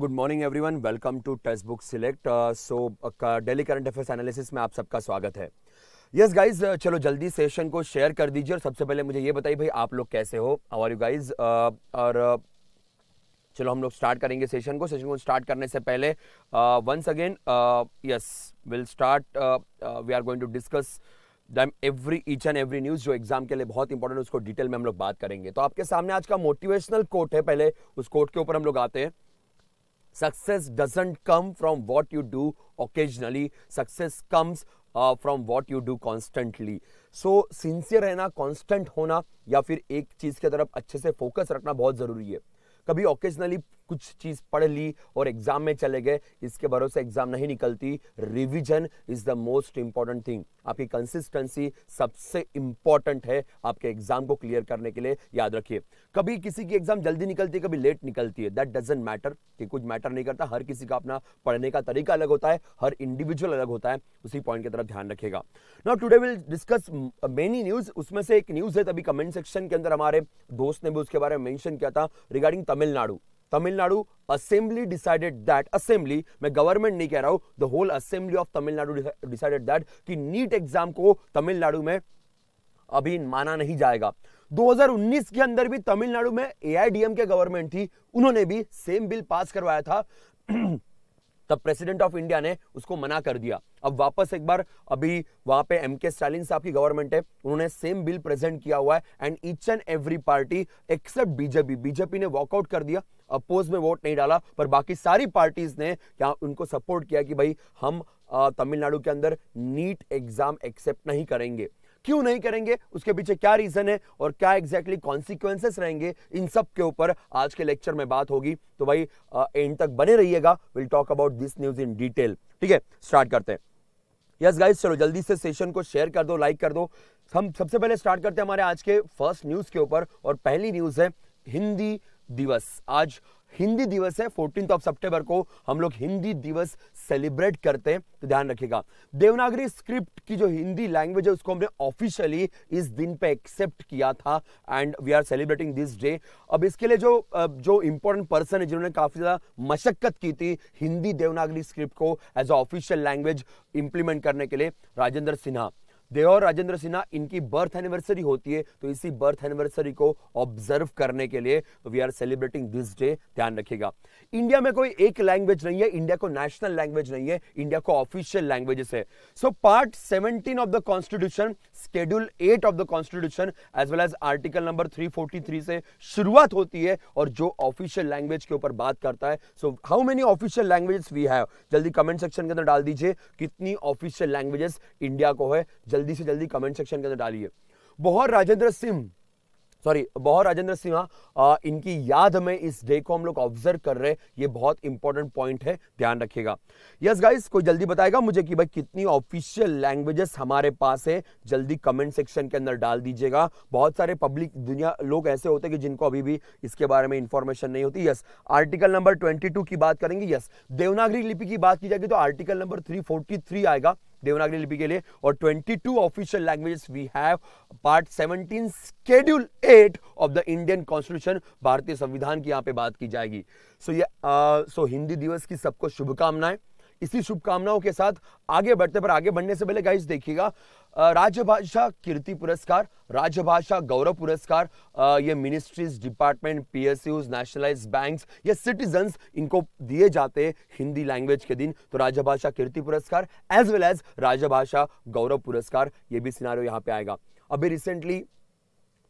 Good morning everyone welcome to textbook select so daily current affairs analysis में आप सबका स्वागत है यस yes गाइज uh, चलो जल्दी सेशन को शेयर कर दीजिए और सबसे पहले मुझे ये बताइए भाई आप लोग कैसे हो uh, और यू गाइज और चलो हम लोग स्टार्ट करेंगे सेशन को सेशन को स्टार्ट करने से पहले once again yes will start we are going to discuss them every each and every news जो एग्जाम के लिए बहुत इंपॉर्टेंट है उसको डिटेल में हम लोग बात करेंगे तो आपके सामने आज का मोटिवेशनल कोट है पहले उस कोट के ऊपर हम लोग आते हैं Success doesn't come from what you do occasionally. Success comes from what you do constantly so sincere रहना कॉन्स्टेंट होना या फिर एक चीज़ की तरफ अच्छे से फोकस रखना बहुत ज़रूरी है कभी ओकेजनली कुछ चीज़ पढ़ ली और एग्ज़ाम में चले गए इसके भरोसे एग्ज़ाम नहीं निकलती revision is the most important thing आपकी कंसिस्टेंसी सबसे इंपॉर्टेंट है आपके एग्ज़ाम को क्लियर करने के लिए याद रखिए कभी किसी की एग्ज़ाम जल्दी निकलती है कभी लेट निकलती है दैट डजेंट मैटर कि कुछ मैटर नहीं करता हर किसी का अपना पढ़ने का तरीका अलग होता है हर इंडिविजुअल अलग होता है उसी पॉइंट की तरफ ध्यान रखेगा now today will discuss many news उसमें से एक न्यूज़ है तभी कमेंट सेक्शन के अंदर हमारे दोस्त ने भी उसके बारे में मैंशन किया था regarding Tamil Nadu Tamil Nadu assembly decided that assembly मैं गवर्नमेंट नहीं कह रहा हूं the whole assembly of Tamil Nadu decided that कि नीट एग्जाम को तमिलनाडु में अभी माना नहीं जाएगा 2019 के अंदर भी तमिलनाडु में एआईडीएम के गवर्नमेंट थी उन्होंने भी सेम बिल पास करवाया था तब प्रेसिडेंट ऑफ इंडिया ने उसको मना कर दिया अब वापस एक बार अभी वहां पे एम के स्टालिन साहब की गवर्नमेंट है उन्होंने सेम बिल प्रेजेंट किया हुआ है and each and every party except BJP BJP ने वॉकआउट कर दिया अपोज में वोट नहीं डाला पर बाकी सारी पार्टीज ने क्या उनको सपोर्ट किया कि भाई हम तमिलनाडु के अंदर नीट एग्जाम एक्सेप्ट नहीं करेंगे क्यों नहीं करेंगे उसके पीछे क्या रीजन है और क्या एग्जैक्टली exactly कॉन्सिक्वेंसेस रहेंगे इन सब के ऊपर आज के लेक्चर में बात होगी तो भाई एंड तक बने रहिएगा will talk about this news in detail ठीक है स्टार्ट करते हैं यस yes गाइस चलो जल्दी से सेशन को शेयर कर दो लाइक कर दो हम सबसे पहले स्टार्ट करते हैं हमारे आज के फर्स्ट न्यूज के ऊपर और पहली न्यूज है हिंदी दिवस आज हिंदी दिवस है फोर्टीन ऑफ सितंबर को हम लोग हिंदी दिवस सेलिब्रेट करते हैं तो ध्यान रखिएगा देवनागरी स्क्रिप्ट की जो हिंदी लैंग्वेज है उसको हमने ऑफिशियली इस दिन पे एक्सेप्ट किया था and we are celebrating this day अब इसके लिए जो जो इंपॉर्टेंट पर्सन है जिन्होंने काफ़ी ज़्यादा मशक्कत की थी हिंदी देवनागरी स्क्रिप्ट को एज ऑफिशियल लैंग्वेज इंप्लीमेंट करने के लिए राजेंद्र सिन्हा देव और राजेंद्र सिन्हा इनकी बर्थ एनिवर्सरी होती है तो इसी बर्थ एनिवर्सरी को ऑब्जर्व करने के लिए we are celebrating this day ध्यान रखिएगा इंडिया में कोई एक लैंग्वेज नहीं है इंडिया को नेशनल लैंग्वेज नहीं है इंडिया को ऑफिशियल लैंग्वेजेस है so part seventeen of the constitution schedule eight of the constitution as well as article number three से शुरुआत होती है और जो ऑफिशियल लैंग्वेज के ऊपर बात करता है so how many official languages we have जल्दी कमेंट सेक्शन के अंदर डाल दीजिए कितनी ऑफिशियल लैंग्वेजेस इंडिया को है जल्दी जल्दी से जल्दी कमेंट सेक्शन के अंदर डालिए बहुत राजेंद्र सिंह सॉरी बहुत राजेंद्र सिंह हाँ, इनकी याद में इस डे को हम लोग ऑब्जर्व कर रहे हैं ये बहुत इंपॉर्टेंट पॉइंट है ध्यान रखिएगा यस गाइस कोई जल्दी बताएगा मुझे कि भाई कितनी ऑफिशियल लैंग्वेजेस हमारे पास है जल्दी कमेंट सेक्शन के अंदर डाल दीजिएगा बहुत सारे पब्लिक दुनिया लोग ऐसे होते हैं कि जिनको अभी भी इसके बारे में इंफॉर्मेशन नहीं होती यस आर्टिकल नंबर ट्वेंटी की बात करेंगे यस देवनागरी लिपि की बात की जाएगी तो आर्टिकल नंबर थ्री आएगा देवनागरी लिपि के लिए और 22 official languages we have part 17 schedule 8 of the Indian constitution भारतीय संविधान की यहाँ पे बात की जाएगी सो so, ये सो uh, so हिंदी दिवस की सबको शुभकामनाएं इसी शुभकामनाओं के साथ आगे बढ़ते पर आगे बढ़ने से पहले गाइस देखिएगा राजभाषा कीर्ति पुरस्कार राजभाषा गौरव पुरस्कार ये ministries department PSUs nationalise banks ये सिटीजन्स इनको दिए जाते हैं हिंदी लैंग्वेज के दिन तो राजभाषा कीर्ति पुरस्कार एज वेल एज राजभाषा गौरव पुरस्कार ये भी सिनारियो यहाँ पे आएगा अभी रिसेंटली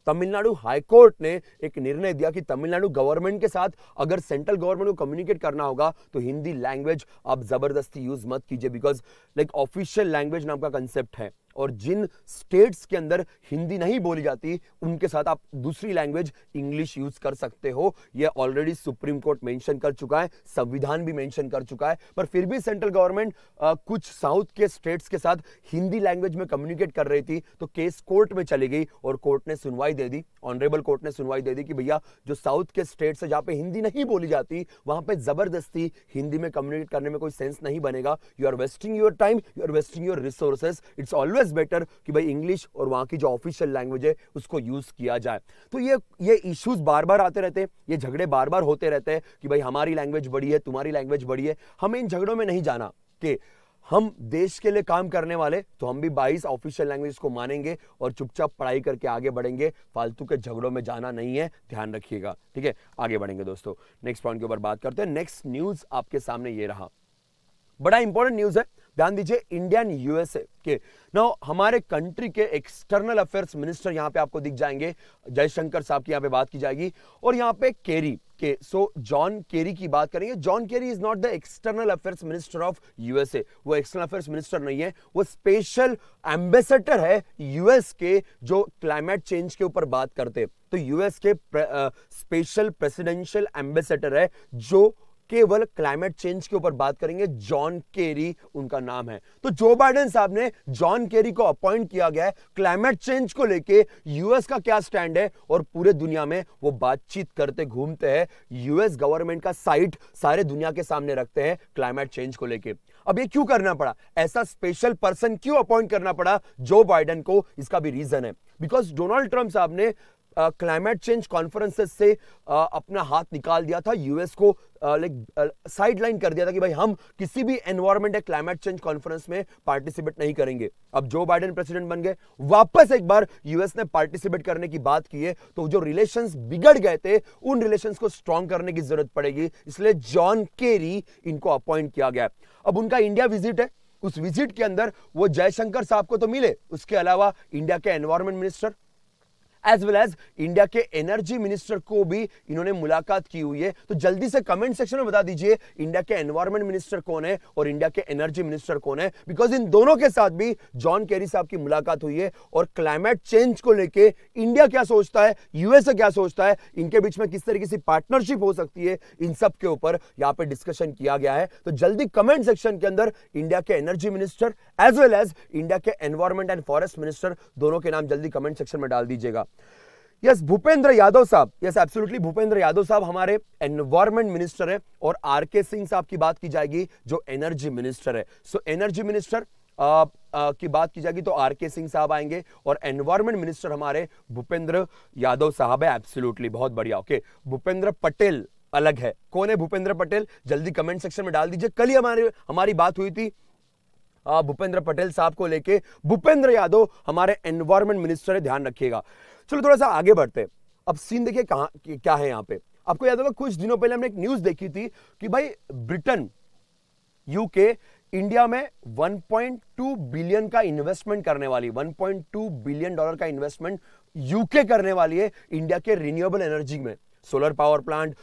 तमिलनाडु हाईकोर्ट ने एक निर्णय दिया कि तमिलनाडु गवर्नमेंट के साथ अगर सेंट्रल गवर्नमेंट को कम्युनिकेट करना होगा तो हिंदी लैंग्वेज आप ज़बरदस्ती यूज़ मत कीजिए बिकॉज लाइक ऑफिशियल लैंग्वेज नाम का कंसेप्ट है और जिन स्टेट्स के अंदर हिंदी नहीं बोली जाती उनके साथ आप दूसरी लैंग्वेज इंग्लिश यूज कर सकते हो ये ऑलरेडी सुप्रीम कोर्ट मेंशन कर चुका है संविधान भी मेंशन कर चुका है पर फिर भी सेंट्रल गवर्नमेंट कुछ साउथ के स्टेट्स के साथ हिंदी लैंग्वेज में कम्युनिकेट कर रही थी तो केस कोर्ट में चली गई और कोर्ट ने सुनवाई दे दी ऑनरेबल कोर्ट ने सुनवाई दे दी कि भैया जो साउथ के स्टेट्स है जहां पर हिंदी नहीं बोली जाती वहां पर जबरदस्ती हिंदी में कम्युनिकेट करने में कोई सेंस नहीं बनेगा you are wasting your time you are wasting your resources it's always is better कि भाई इंग्लिश और वहां की जो ऑफिशियल लैंग्वेज है उसको यूज़ किया जाए तो ये ये इश्यूज़ बार बार आते रहते हैं ये झगड़े बार बार होते रहते हैं कि भाई हमारी लैंग्वेज बड़ी है तुम्हारी लैंग्वेज बड़ी है हमें इन झगड़ों में नहीं जाना कि हम देश के लिए काम करने वाले तो हम भी 22 ऑफिशियल लैंग्वेज को मानेंगे और चुपचाप पढ़ाई करके आगे बढ़ेंगे फालतू के झगड़ों में जाना नहीं है ध्यान रखिएगा ठीक है आगे बढ़ेंगे दोस्तों नेक्स्ट पॉइंट के ऊपर बात करते हैं नेक्स्ट न्यूज़ आपके सामने ये रहा बड़ा इंपॉर्टेंट न्यूज़ है ध्यान दीजिए इंडियन यूएसए के ना हमारे कंट्री के एक्सटर्नल अफेयर्स मिनिस्टर यहां पे आपको दिख जाएंगे जयशंकर साहब की यहां पे बात की जाएगी और यहां पे केरी के सो जॉन केरी की बात करेंगे John Kerry is not the external affairs minister of USA वो एक्सटर्नल अफेयर्स मिनिस्टर नहीं है वो स्पेशल एम्बेसडर है यूएस के जो क्लाइमेट चेंज के ऊपर बात करते तो यूएस के स्पेशल प्रेसिडेंशियल एम्बेसडर है जो केवल क्लाइमेट चेंज के ऊपर बात करेंगे जॉन केरी उनका नाम है तो जो बाइडेन साहब ने जॉन केरी को अपॉइंट किया गया है क्लाइमेट चेंज को लेके यूएस का क्या स्टैंड है और पूरे दुनिया में वो बातचीत करते घूमते हैं यूएस गवर्नमेंट का साइट सारे दुनिया के सामने रखते हैं क्लाइमेट चेंज को लेकर अब ये क्यों करना पड़ा ऐसा स्पेशल पर्सन क्यों अपॉइंट करना पड़ा जो बाइडन को इसका भी रीजन है बिकॉज डोनाल्ड ट्रंप साहब ने क्लाइमेट चेंज कॉन्फ्रेंसेस से आ, अपना हाथ निकाल दिया था यूएस को लाइक साइडलाइन कर दिया था कि भाई हम किसी भी एनवायरमेंट या क्लाइमेट चेंज कॉन्फ्रेंस में पार्टिसिपेट नहीं करेंगे अब जो बाइडेन प्रेसिडेंट बन गए वापस एक बार यूएस ने पार्टिसिपेट करने की बात की है तो जो रिलेशन बिगड़ गए थे उन रिलेशन को स्ट्रॉन्ग करने की जरूरत पड़ेगी इसलिए जॉन केरी इनको अपॉइंट किया गया अब उनका इंडिया विजिट है उस विजिट के अंदर वो जयशंकर साहब को तो मिले उसके अलावा इंडिया के environment minister as well as India के एनर्जी मिनिस्टर को भी इन्होंने मुलाकात की हुई है तो जल्दी से कमेंट सेक्शन में बता दीजिए इंडिया के एनवायरमेंट मिनिस्टर कौन है और इंडिया के एनर्जी मिनिस्टर कौन है बिकॉज इन दोनों के साथ भी जॉन केरी साहब की मुलाकात हुई है और क्लाइमेट चेंज को लेकर इंडिया क्या सोचता है यूएसए क्या सोचता है इनके बीच में किस तरीके से पार्टनरशिप हो सकती है इन सब के ऊपर यहाँ पे डिस्कशन किया गया है तो जल्दी कमेंट सेक्शन के अंदर इंडिया के energy minister as well as India के एनवायरमेंट एंड फॉरेस्ट मिनिस्टर दोनों के नाम जल्दी कमेंट सेक्शन में डाल दीजिएगा यस भूपेंद्र यादव साहब यस एब्सोल्युटली भूपेंद्र यादव साहब हमारे एनवायरमेंट मिनिस्टर है और आर के सिंह साहब की बात की जाएगी जो एनर्जी मिनिस्टर है सो एनर्जी मिनिस्टर की बात की जाएगी तो आर के सिंह साहब आएंगे और एनवायरमेंट मिनिस्टर हमारे भूपेंद्र यादव साहब है एब्सोल्युटली बहुत बढ़िया ओके भूपेंद्र पटेल अलग है कौन है भूपेंद्र पटेल जल्दी कमेंट सेक्शन में डाल दीजिए कल ही हमारे हमारी बात हुई थी भूपेंद्र पटेल साहब को लेके भूपेंद्र यादव हमारे एनवायरमेंट मिनिस्टर है ध्यान रखिएगा चलो थोड़ा सा आगे बढ़ते हैं अब सीन देखिए कहा क्या है यहाँ पे आपको याद होगा कुछ दिनों पहले हमने एक न्यूज देखी थी कि भाई ब्रिटेन यूके इंडिया में 1.2 बिलियन का इन्वेस्टमेंट करने वाली 1.2 बिलियन डॉलर का इन्वेस्टमेंट यूके करने वाली है इंडिया के रिन्यूएबल एनर्जी में solar power plant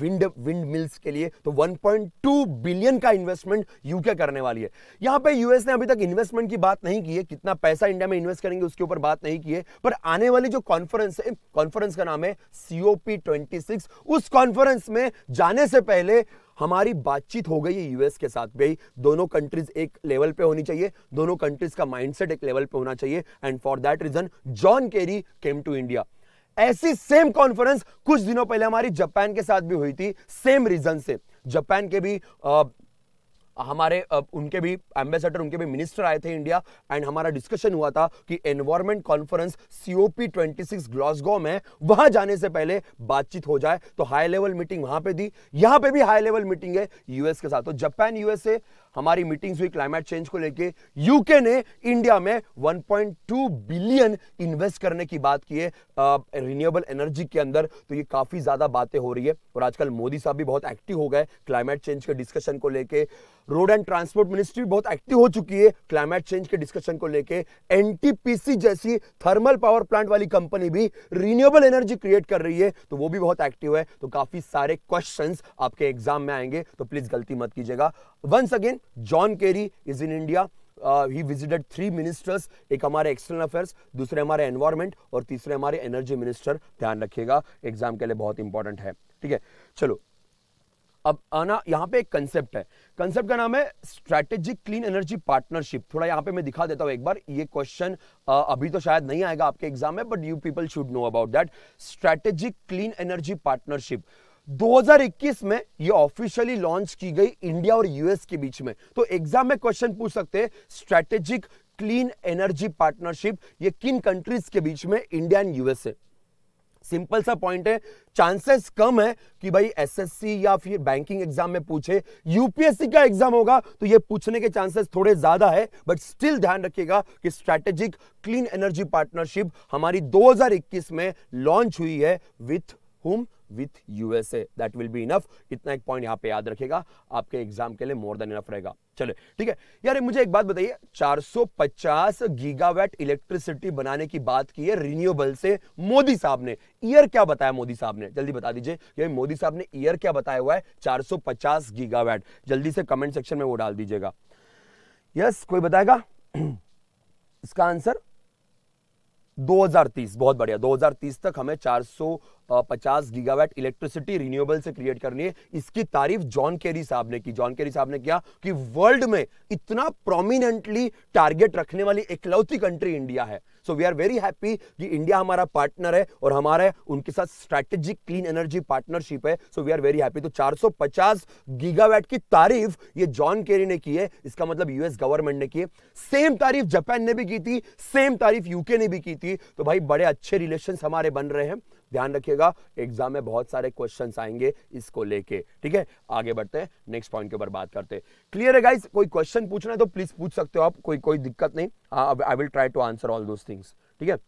wind windmills के लिए तो 1.2 बिलियन का इन्वेस्टमेंट यूके करने वाली है यहां पे यूएस ने अभी तक इन्वेस्टमेंट की बात नहीं की है कितना पैसा इंडिया में इन्वेस्ट करेंगे उसके ऊपर बात नहीं की है पर आने वाली जो कॉन्फ्रेंस है कॉन्फ्रेंस का नाम है सीओपी ट्वेंटी उस कॉन्फ्रेंस में जाने से पहले हमारी बातचीत हो गई है यूएस के साथ भाई दोनों कंट्रीज एक लेवल पे होनी चाहिए दोनों कंट्रीज का माइंडसेट एक लेवल पे होना चाहिए and for that reason John Kerry came to India ऐसी सेम कॉन्फ्रेंस कुछ दिनों पहले हमारी जापान के साथ भी हुई थी सेम रीजन से जापान के भी आ, हमारे उनके भी एम्बेसडर उनके भी मिनिस्टर आए थे इंडिया एंड हमारा डिस्कशन हुआ था कि एनवायरमेंट कॉन्फ्रेंस सीओपी 26 ग्लासगो में वहां जाने से पहले बातचीत हो जाए तो हाई लेवल मीटिंग वहां पे दी यहां पे भी हाई लेवल मीटिंग है यूएस के साथ तो जापान यूएसए हमारी मीटिंग्स हुई क्लाइमेट चेंज को लेके यूके ने इंडिया में 1.2 बिलियन इन्वेस्ट करने की बात की है रिन्यूएबल एनर्जी के अंदर तो ये काफ़ी ज़्यादा बातें हो रही है और आजकल मोदी साहब भी बहुत एक्टिव हो गए क्लाइमेट चेंज के डिस्कशन को लेके रोड एंड ट्रांसपोर्ट मिनिस्ट्री बहुत एक्टिव हो चुकी है क्लाइमेट चेंज के डिस्कशन को लेके एनटीपीसी जैसी थर्मल पावर प्लांट वाली कंपनी भी रिन्यूएबल एनर्जी क्रिएट कर रही है तो वो भी बहुत एक्टिव है तो काफ़ी सारे क्वेश्चंस आपके एग्जाम में आएंगे तो प्लीज़ गलती मत कीजिएगा once again John Kerry is in India ही विजिटेड थ्री मिनिस्टर्स एक हमारे एक्सटर्नल अफेयर्स दूसरे हमारे एनवायरमेंट और तीसरे हमारे एनर्जी मिनिस्टर ध्यान रखिएगा एग्जाम के लिए बहुत इंपॉर्टेंट है ठीक है चलो अब आना यहाँ पे एक कंसेप्ट है कंसेप्ट का नाम है स्ट्रेटेजिक क्लीन एनर्जी पार्टनरशिप थोड़ा यहाँ पे मैं दिखा देता हूँ एक बार ये क्वेश्चन uh, अभी तो शायद नहीं आएगा आपके एग्जाम में but you people should know about that strategic clean energy partnership 2021 में ये ऑफिशियली लॉन्च की गई इंडिया और यूएस के बीच में तो एग्जाम में क्वेश्चन पूछ सकते हैं स्ट्रेटेजिक क्लीन एनर्जी पार्टनरशिप ये किन कंट्रीज के बीच में इंडिया एंड यूएस है सिंपल सा पॉइंट है चांसेस कम है कि भाई एसएससी या फिर बैंकिंग एग्जाम में पूछे यूपीएससी का एग्जाम होगा तो ये पूछने के चांसेस थोड़े ज्यादा है बट स्टिल ध्यान रखिएगा कि स्ट्रैटेजिक क्लीन एनर्जी पार्टनरशिप हमारी 2021 में लॉन्च हुई है with whom with USA that will be enough इतना एक पॉइंट यहां पे याद रखेगा आपके एग्जाम के लिए मोर देन इनफ रहेगा चले ठीक है यार मुझे एक बात बताइए 450 गीगावाट इलेक्ट्रिसिटी बनाने की बात की है रिन्यूएबल से मोदी साहब ने ईयर क्या बताया मोदी साहब ने जल्दी बता दीजिए ये मोदी साहब ने ईयर क्या बताया हुआ है 450 गीगावाट जल्दी से कमेंट सेक्शन में वो डाल दीजिएगा यस कोई बताएगा इसका आंसर 2030 बहुत बढ़िया 2030 तक हमें 400 पचास गीगावाट इलेक्ट्रिसिटी रिन्यूएबल से क्रिएट करनी है इसकी तारीफ जॉन केरी साहब ने की जॉन केरी साहब ने किया कि वर्ल्ड में इतना प्रोमिनेंटली टारगेट रखने वाली इकलौती कंट्री इंडिया है so we are very happy कि इंडिया हमारा पार्टनर है और हमारे उनके साथ स्ट्रैटेजिक क्लीन एनर्जी पार्टनरशिप है so we are very happy तो 450 गीगावाट की तारीफ ये जॉन केरी ने की है इसका मतलब यूएस गवर्नमेंट ने की है सेम तारीफ जापान ने भी की थी सेम तारीफ यूके ने भी की थी तो भाई बड़े अच्छे रिलेशन हमारे बन रहे हैं ध्यान रखिएगा होगा एग्जाम में बहुत सारे क्वेश्चन आएंगे इसको लेके ठीक है आगे बढ़ते हैं नेक्स्ट पॉइंट के ऊपर बात करते हैं क्लियर है गाइस कोई क्वेश्चन पूछना है तो प्लीज पूछ सकते हो आप कोई कोई दिक्कत नहीं I will try to answer all those things ठीक है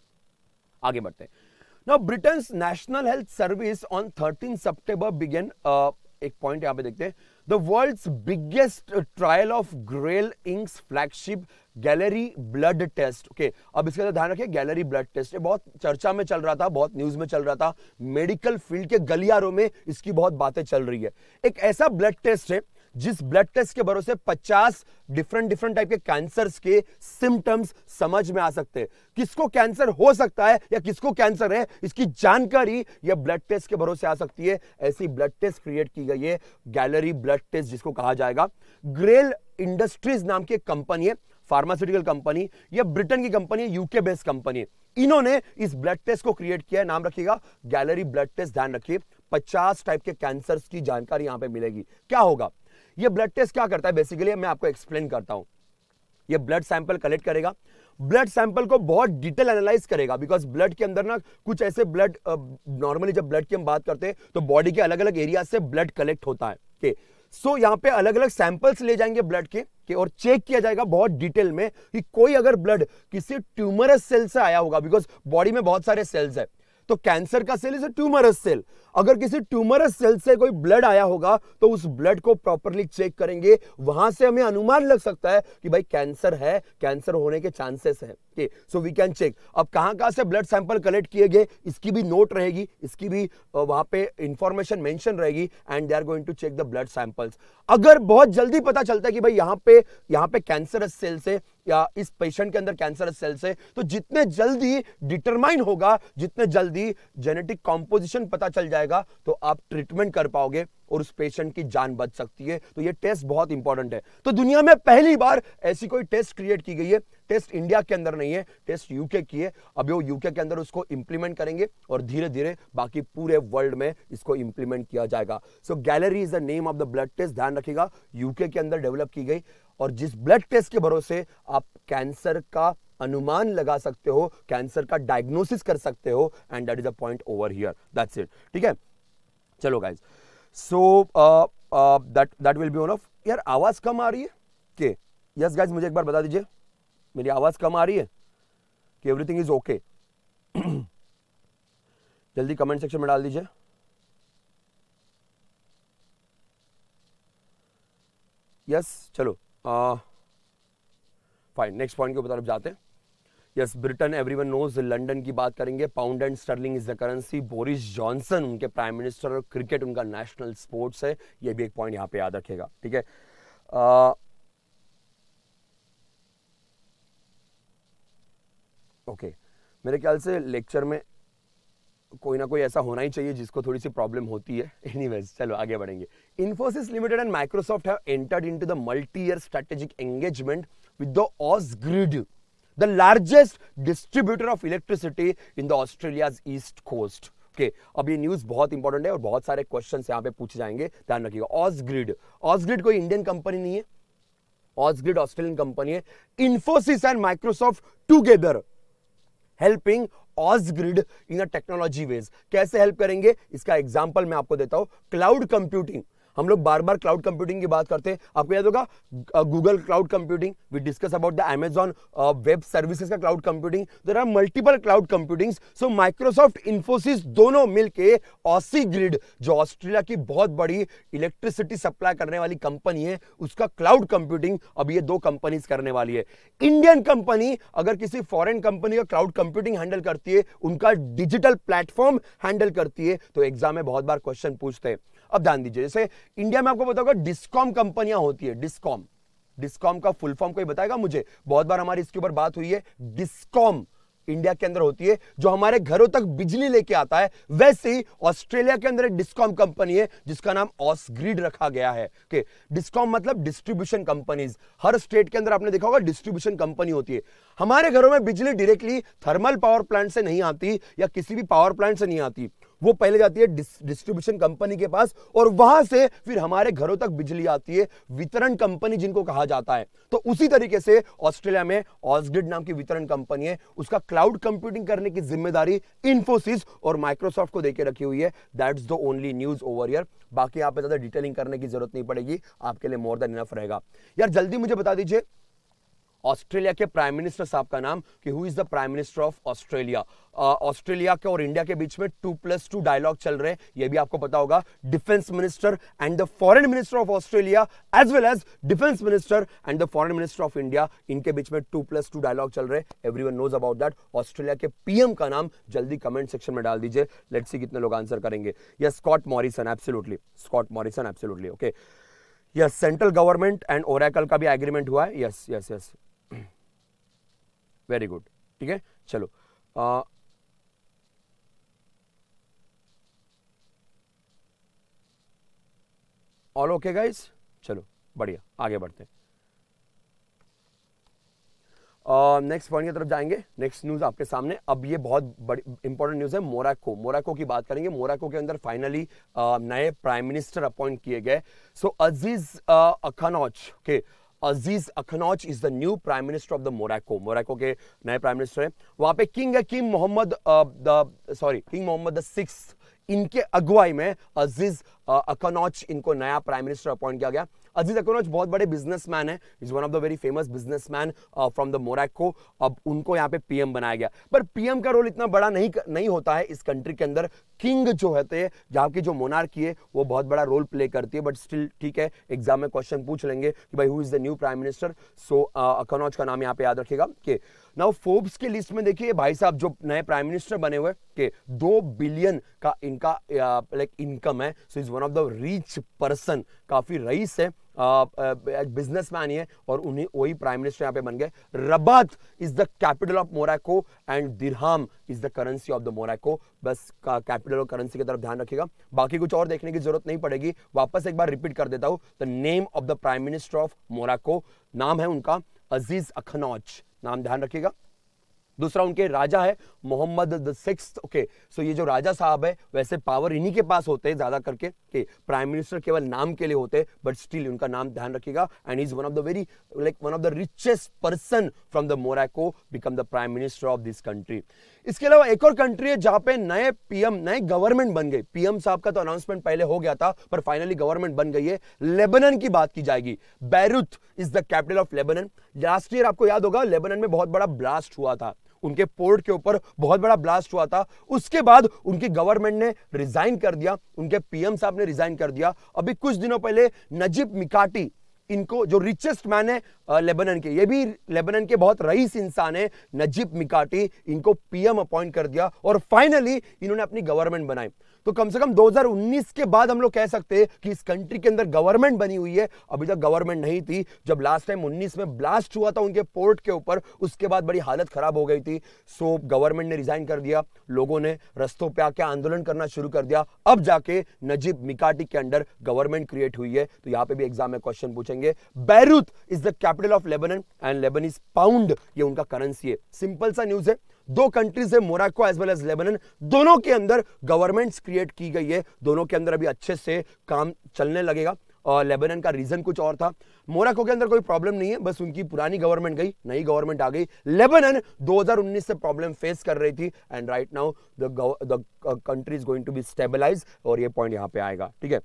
आगे बढ़ते हैं Now, Britain's National Health Service on 13 September began uh, एक पॉइंट यहां पे देखते हैं the world's biggest uh, trial of Grail इंग्स flagship Galleri blood test okay अब इसके तो ध्यान रखिए गैलरी ब्लड टेस्ट बहुत चर्चा में चल रहा था बहुत न्यूज में चल रहा था मेडिकल फील्ड के गलियारों में इसकी बहुत बातें चल रही है एक ऐसा ब्लड टेस्ट है जिस ब्लड टेस्ट के भरोसे 50 डिफरेंट डिफरेंट टाइप के कैंसर के सिम्टम्स समझ में आ सकते हैं किसको कैंसर हो सकता है या किसको कैंसर है इसकी जानकारी यह ब्लड टेस्ट के भरोसे आ सकती है ऐसी ब्लड टेस्ट क्रिएट की गई है गैलरी ब्लड टेस्ट जिसको कहा जाएगा ग्रेल इंडस्ट्रीज नाम की कंपनी है फार्मास्यूटिकल कंपनी या ब्रिटेन की कंपनी है यूके बेस्ड कंपनी है इन्होंने इस ब्लड टेस्ट को क्रिएट किया है नाम रखिएगा गैलरी ब्लड टेस्ट ध्यान रखिए 50 टाइप के कैंसर की जानकारी यहां पे मिलेगी क्या होगा ये ब्लड टेस्ट क्या करता है बेसिकली मैं आपको एक्सप्लेन करता हूं ये ब्लड सैंपल कलेक्ट करेगा ब्लड सैंपल को बहुत डिटेल एनालाइज करेगा बिकॉज ब्लड के अंदर ना कुछ ऐसे ब्लड नॉर्मली जब ब्लड की हम बात करते हैं तो बॉडी के अलग अलग एरिया से ब्लड कलेक्ट होता है ओके okay. सो so, यहां पे अलग अलग सैंपल्स ले जाएंगे ब्लड के, के और चेक किया जाएगा बहुत डिटेल में कि कोई अगर ब्लड किसी ट्यूमरस सेल से आया होगा बिकॉज बॉडी में बहुत सारे सेल्स है तो कैंसर का cell is a tumorous cell अगर किसी ट्यूमरस सेल से कोई ब्लड आया होगा तो उस ब्लड को प्रॉपरली चेक करेंगे वहां से हमें अनुमान लग सकता है कि भाई कैंसर है कैंसर होने के चांसेस है सो वी कैन चेक अब कहां कहां से ब्लड सैंपल कलेक्ट किए गए इसकी भी नोट रहेगी इसकी भी वहां पे इंफॉर्मेशन मेंशन रहेगी and they are going to check the blood samples अगर बहुत जल्दी पता चलता है कि भाई यहां पे यहां पे कैंसर सेल से या इस पेशेंट के अंदर कैंसर सेल से तो जितने जल्दी डिटरमाइन होगा जितने जल्दी जेनेटिक कॉम्पोजिशन पता चल जाएगा जाएगा तो आप ट्रीटमेंट कर पाओगे और उस पेशेंट की जान बच सकती है तो ये टेस्ट बहुत इंपॉर्टेंट है तो दुनिया में पहली बार ऐसी कोई टेस्ट क्रिएट की गई है टेस्ट इंडिया के अंदर नहीं है टेस्ट यूके की है अभी वो यूके के अंदर उसको इंप्लीमेंट करेंगे और धीरे धीरे बाकी पूरे वर्ल्ड में इसको इंप्लीमेंट किया जाएगा so Galleri is the name of the blood test ध्यान रखिएगा यूके के अंदर डेवलप की गई और जिस ब्लड टेस्ट के भरोसे आप कैंसर का अनुमान लगा सकते हो कैंसर का डायग्नोसिस कर सकते हो and that is a point over here that's it ठीक है चलो guys so that that will be one of यार आवाज़ कम आ रही है के यस गाइज मुझे एक बार बता दीजिए मेरी आवाज़ कम आ रही है कि एवरीथिंग इज ओके जल्दी कमेंट सेक्शन में डाल दीजिए यस चलो ah, uh, fine next point के तरफ जाते हैं yes Britain everyone knows London की बात करेंगे pound and sterling is the currency Boris Johnson उनके प्राइम मिनिस्टर और क्रिकेट उनका नेशनल स्पोर्ट्स है ये भी एक पॉइंट यहाँ पे याद रखेगा ठीक है ओके मेरे ख्याल से लेक्चर में कोई ना कोई ऐसा होना ही चाहिए जिसको थोड़ी सी प्रॉब्लम होती है एनीवेज चलो आगे बढ़ेंगे Infosys limited and Microsoft have entered into the multi year strategic engagement with the Osgrid, the largest distributor of electricity in the Australia's east coast. Okay okay, अब ये न्यूज बहुत इंपॉर्टेंट है और बहुत सारे क्वेश्चन यहाँ पे पूछे जाएंगे ध्यान रखिएगा ऑसग्रिड ऑसग्रिड कोई इंडियन कंपनी नहीं है ऑसग्रिड ऑस्ट्रेलियन कंपनी है Infosys and Microsoft together helping Ausgrid in a technology ways कैसे हेल्प करेंगे इसका एग्जाम्पल मैं आपको देता हूं क्लाउड कंप्यूटिंग हम लोग बार बार क्लाउड कंप्यूटिंग की बात करते हैं आपको याद होगा Google cloud computing we discuss about the Amazon web services का cloud computing there are multiple cloud computings so Microsoft Infosys दोनों मिलके ऑसी ग्रिड जो ऑस्ट्रेलिया की बहुत बड़ी इलेक्ट्रिसिटी सप्लाई करने वाली कंपनी है उसका क्लाउड कंप्यूटिंग अब ये दो कंपनीज करने वाली है इंडियन कंपनी अगर किसी फॉरेन कंपनी का क्लाउड कंप्यूटिंग हैंडल करती है उनका डिजिटल प्लेटफॉर्म हैंडल करती है तो एग्जाम में बहुत बार क्वेश्चन पूछते हैं अब ध्यान दीजिए जैसे इंडिया में आपको बताऊंगा डिस्कॉम कंपनियां होती है डिस्कॉम डिस्कॉम का फुल फॉर्म कोई बताएगा मुझे बहुत बार हमारी इसके ऊपर बात हुई है डिस्कॉम इंडिया के अंदर होती है जो हमारे घरों तक बिजली लेके आता है वैसे ही ऑस्ट्रेलिया के अंदर एक डिस्कॉम कंपनी है जिसका नाम ऑसग्रिड रखा गया है ओके डिस्कॉम मतलब डिस्ट्रीब्यूशन कंपनीज हर स्टेट के अंदर आपने देखा होगा डिस्ट्रीब्यूशन कंपनी होती है हमारे घरों में बिजली डायरेक्टली थर्मल पावर प्लांट से नहीं आती या किसी भी पावर प्लांट से नहीं आती वो पहले जाती है डिस्ट्रीब्यूशन कंपनी के पास और वहां से फिर हमारे घरों तक बिजली आती है वितरण कंपनी जिनको कहा जाता है तो उसी तरीके से ऑस्ट्रेलिया में ऑसग्रिड नाम की वितरण कंपनी है उसका क्लाउड कंप्यूटिंग करने की जिम्मेदारी इन्फोसिस और माइक्रोसॉफ्ट को देकर रखी हुई है that the only news over year बाकी यहाँ पे ज्यादा डिटेलिंग करने की जरूरत नहीं पड़ेगी आपके लिए मोर देन इनफ रहेगा यार जल्दी मुझे बता दीजिए ऑस्ट्रेलिया के प्राइम मिनिस्टर साहब का नाम कि who is the prime minister of Australia Australia के और इंडिया के बीच में टू प्लस टू डायलॉग चल रहे हैं ये भी आपको पता होगा defence minister and the foreign minister of Australia as well as defence minister and the foreign minister of India इनके बीच में टू प्लस टू डायलॉग चल रहे हैं everyone knows about that Australia के पीएम का नाम जल्दी कमेंट सेक्शन में डाल दीजिए लेट्स सी कितने लोग आंसर करेंगे yes Scott Morrison absolutely Scott Morrison absolutely okay yes central government and Oracle का भी एग्रीमेंट हुआ है yes yes yes very good ठीक है चलो आ, ऑल ओके गाइस चलो बढ़िया आगे बढ़ते हैं नेक्स्ट पॉइंट की तरफ जाएंगे नेक्स्ट न्यूज आपके सामने अब ये बहुत बड़ी इंपॉर्टेंट न्यूज है मोराको मोराको की बात करेंगे मोराको के अंदर फाइनली uh, नए प्राइम मिनिस्टर अपॉइंट किए गए सो अजीज अखनौज के Aziz Akhannouch is the new prime minister of the Morocco Morocco के नए प्राइम मिनिस्टर हैं वहां पे किंग है king Mohammed the sorry king Mohammed the six इनके अगुवाई में अजीज अकनौज uh, इनको नया प्राइम मिनिस्टर अपॉइंट किया गया अजीज अकनौज बहुत बड़े बिजनेसमैन है is one of the very famous businessman from the Morocco अब उनको यहाँ पे पीएम बनाया गया पर पीएम का रोल इतना बड़ा नहीं नहीं होता है इस कंट्री के अंदर किंग जो है थे जहाँ की जो मोनार्की है वो बहुत बड़ा रोल प्ले करती है बट स्टिल ठीक है एग्जाम में क्वेश्चन पूछ लेंगे कि भाई who is the new prime minister so Akhannouch का नाम यहाँ पे याद रखेगा के नाउ फोर्ब्स की लिस्ट में देखिए भाई साहब जो नए प्राइम मिनिस्टर बने हुए के दो बिलियन का इनका लाइक uh, इनकम है so is one of the rich person काफी रईस है एक मैन ही है और उन्हीं वही प्राइम मिनिस्टर यहाँ पे बन गए Rabat is the capital of Morocco and dirham is the currency of the Morocco बस का कैपिटल और करेंसी की तरफ ध्यान रखिएगा बाकी कुछ और देखने की जरूरत नहीं पड़ेगी वापस एक बार रिपीट कर देता हूँ the name of the prime minister of Morocco नाम है उनका अजीज़ अखनौज नाम ध्यान रखिएगा दूसरा उनके राजा है Mohammed the six okay so ये जो राजा साहब है वैसे पावर इन्हीं के पास होते हैं ज़्यादा करके के प्राइम मिनिस्टर केवल नाम के लिए होते हैं बट स्टिल उनका नाम ध्यान रखिएगा and is one of the very like one of the richest person from the Morocco become the prime minister of this country इसके अलावा एक और कंट्री है जहां पे नए पीएम नए गवर्नमेंट बन गए पीएम साहब का तो अनाउंसमेंट पहले हो गया था पर फाइनली गवर्नमेंट बन गई है लेबनन की बात की जाएगी Beirut is the capital of Lebanon last year आपको याद होगा लेबनन में बहुत बड़ा ब्लास्ट हुआ था उनके पोर्ट के ऊपर बहुत बड़ा ब्लास्ट हुआ था उसके बाद उनकी गवर्नमेंट ने रिजाइन कर दिया उनके पीएम साहब ने रिजाइन कर दिया अभी कुछ दिनों पहले नजीब मिकाटी इनको जो रिचेस्ट मैन है लेबनन के ये भी लेबनन के बहुत रईस इंसान है नजीब मिकाटी इनको पीएम अपॉइंट कर दिया और फाइनली इन्होंने अपनी गवर्नमेंट बनाई तो कम से कम 2019 के बाद हम लोग कह सकते हैं कि इस कंट्री के अंदर गवर्नमेंट बनी हुई है अभी तक गवर्नमेंट नहीं थी जब लास्ट टाइम 19 में ब्लास्ट हुआ था उनके पोर्ट के ऊपर उसके बाद बड़ी हालत खराब हो गई थी सो गवर्नमेंट ने रिजाइन कर दिया लोगों ने रस्तों पर आके आंदोलन करना शुरू कर दिया अब जाके नजीब मिकाटी के अंडर गवर्नमेंट क्रिएट हुई है तो यहाँ पे भी एग्जाम में क्वेश्चन पूछेंगे Beirut is the capital of Lebanon and Lebanon is pound ये उनका करेंसी है सिंपल सा न्यूज है दो कंट्रीज है Morocco as well as Lebanon दोनों के अंदर गवर्नमेंट्स क्रिएट की गई है दोनों के अंदर अभी अच्छे से काम चलने लगेगा और लेबनन का रीज़न कुछ और था मोराको के अंदर कोई प्रॉब्लम नहीं है बस उनकी पुरानी गवर्नमेंट गई नई गवर्नमेंट आ गई लेबनन 2019 से प्रॉब्लम फेस कर रही थी and right now the country is going to be stabilise और ये पॉइंट यहां पे आएगा ठीक है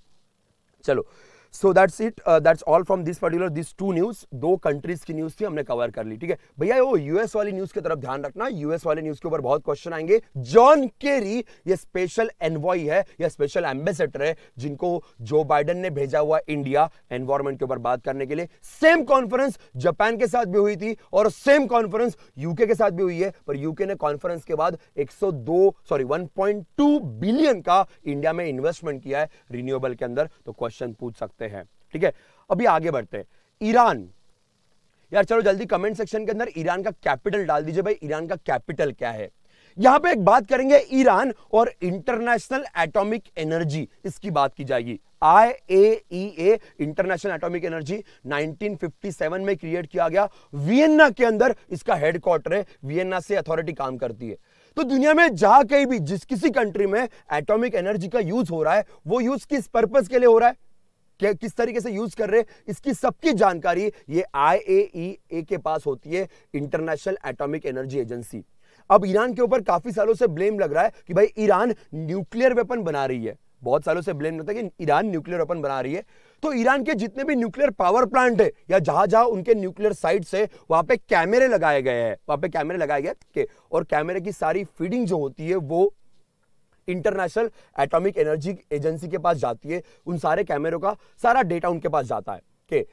चलो so that's it that's all from this particular this two news दो कंट्रीज की न्यूज थी हमने कवर कर ली ठीक है भैया वो यूएस वाली न्यूज की तरफ ध्यान रखना यूएस वाले न्यूज के ऊपर बहुत क्वेश्चन आएंगे जॉन केरी ये स्पेशल एनवॉय है या स्पेशल एम्बेसडर है जिनको जो बाइडन ने भेजा हुआ इंडिया एनवायरमेंट के ऊपर बात करने के लिए सेम कॉन्फ्रेंस जापान के साथ भी हुई थी और सेम कॉन्फ्रेंस यूके के साथ भी हुई है पर यूके ने कॉन्फ्रेंस के बाद 102 सॉरी 1.2 बिलियन का इंडिया में इन्वेस्टमेंट किया है रिन्यूएबल के अंदर तो क्वेश्चन पूछ सकते सकते हैं ठीक है अभी आगे बढ़ते हैं ईरान यार चलो जल्दी कमेंट सेक्शन के अंदर ईरान का कैपिटल डाल दीजिए भाई ईरान का कैपिटल क्या है यहां पे एक बात करेंगे ईरान और इंटरनेशनल एटॉमिक एनर्जी इसकी बात की जाएगी I A international atomic energy 1957 में क्रिएट किया गया वियना के अंदर इसका हेडक्वार्टर है वियना से अथॉरिटी काम करती है तो दुनिया में जहां कहीं भी जिस किसी कंट्री में एटॉमिक एनर्जी का यूज हो रहा है वो यूज किस पर्पज के लिए हो रहा है किस तरीके से यूज कर रहे इसकी सबकी जानकारी ये आई e के पास होती है इंटरनेशनल एटॉमिक एनर्जी एजेंसी अब ईरान के ऊपर काफी सालों से ब्लेम लग रहा है कि भाई ईरान न्यूक्लियर वेपन बना रही है बहुत सालों से ब्लेम लगता है कि ईरान न्यूक्लियर वेपन बना रही है तो ईरान के जितने भी न्यूक्लियर पावर प्लांट है या जहां जहां उनके न्यूक्लियर साइट है वहां पे कैमरे लगाए गए हैं वहां पे कैमरे लगाए गए और कैमरे की सारी फीडिंग जो होती है वो इंटरनेशनल एटॉमिक एनर्जी एजेंसी के पास जाती है उन सारे कैमरों का सारा डेटा उनके पास जाता है के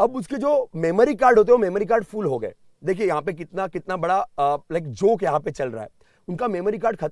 अब उसके जो मेमोरी कार्ड होते हैं वो मेमोरी कार्ड फुल हो गए देखिए यहाँ पे कितना कितना बड़ा लाइक जोक यहाँ पे चल रहा है उनका मेमोरी कार्ड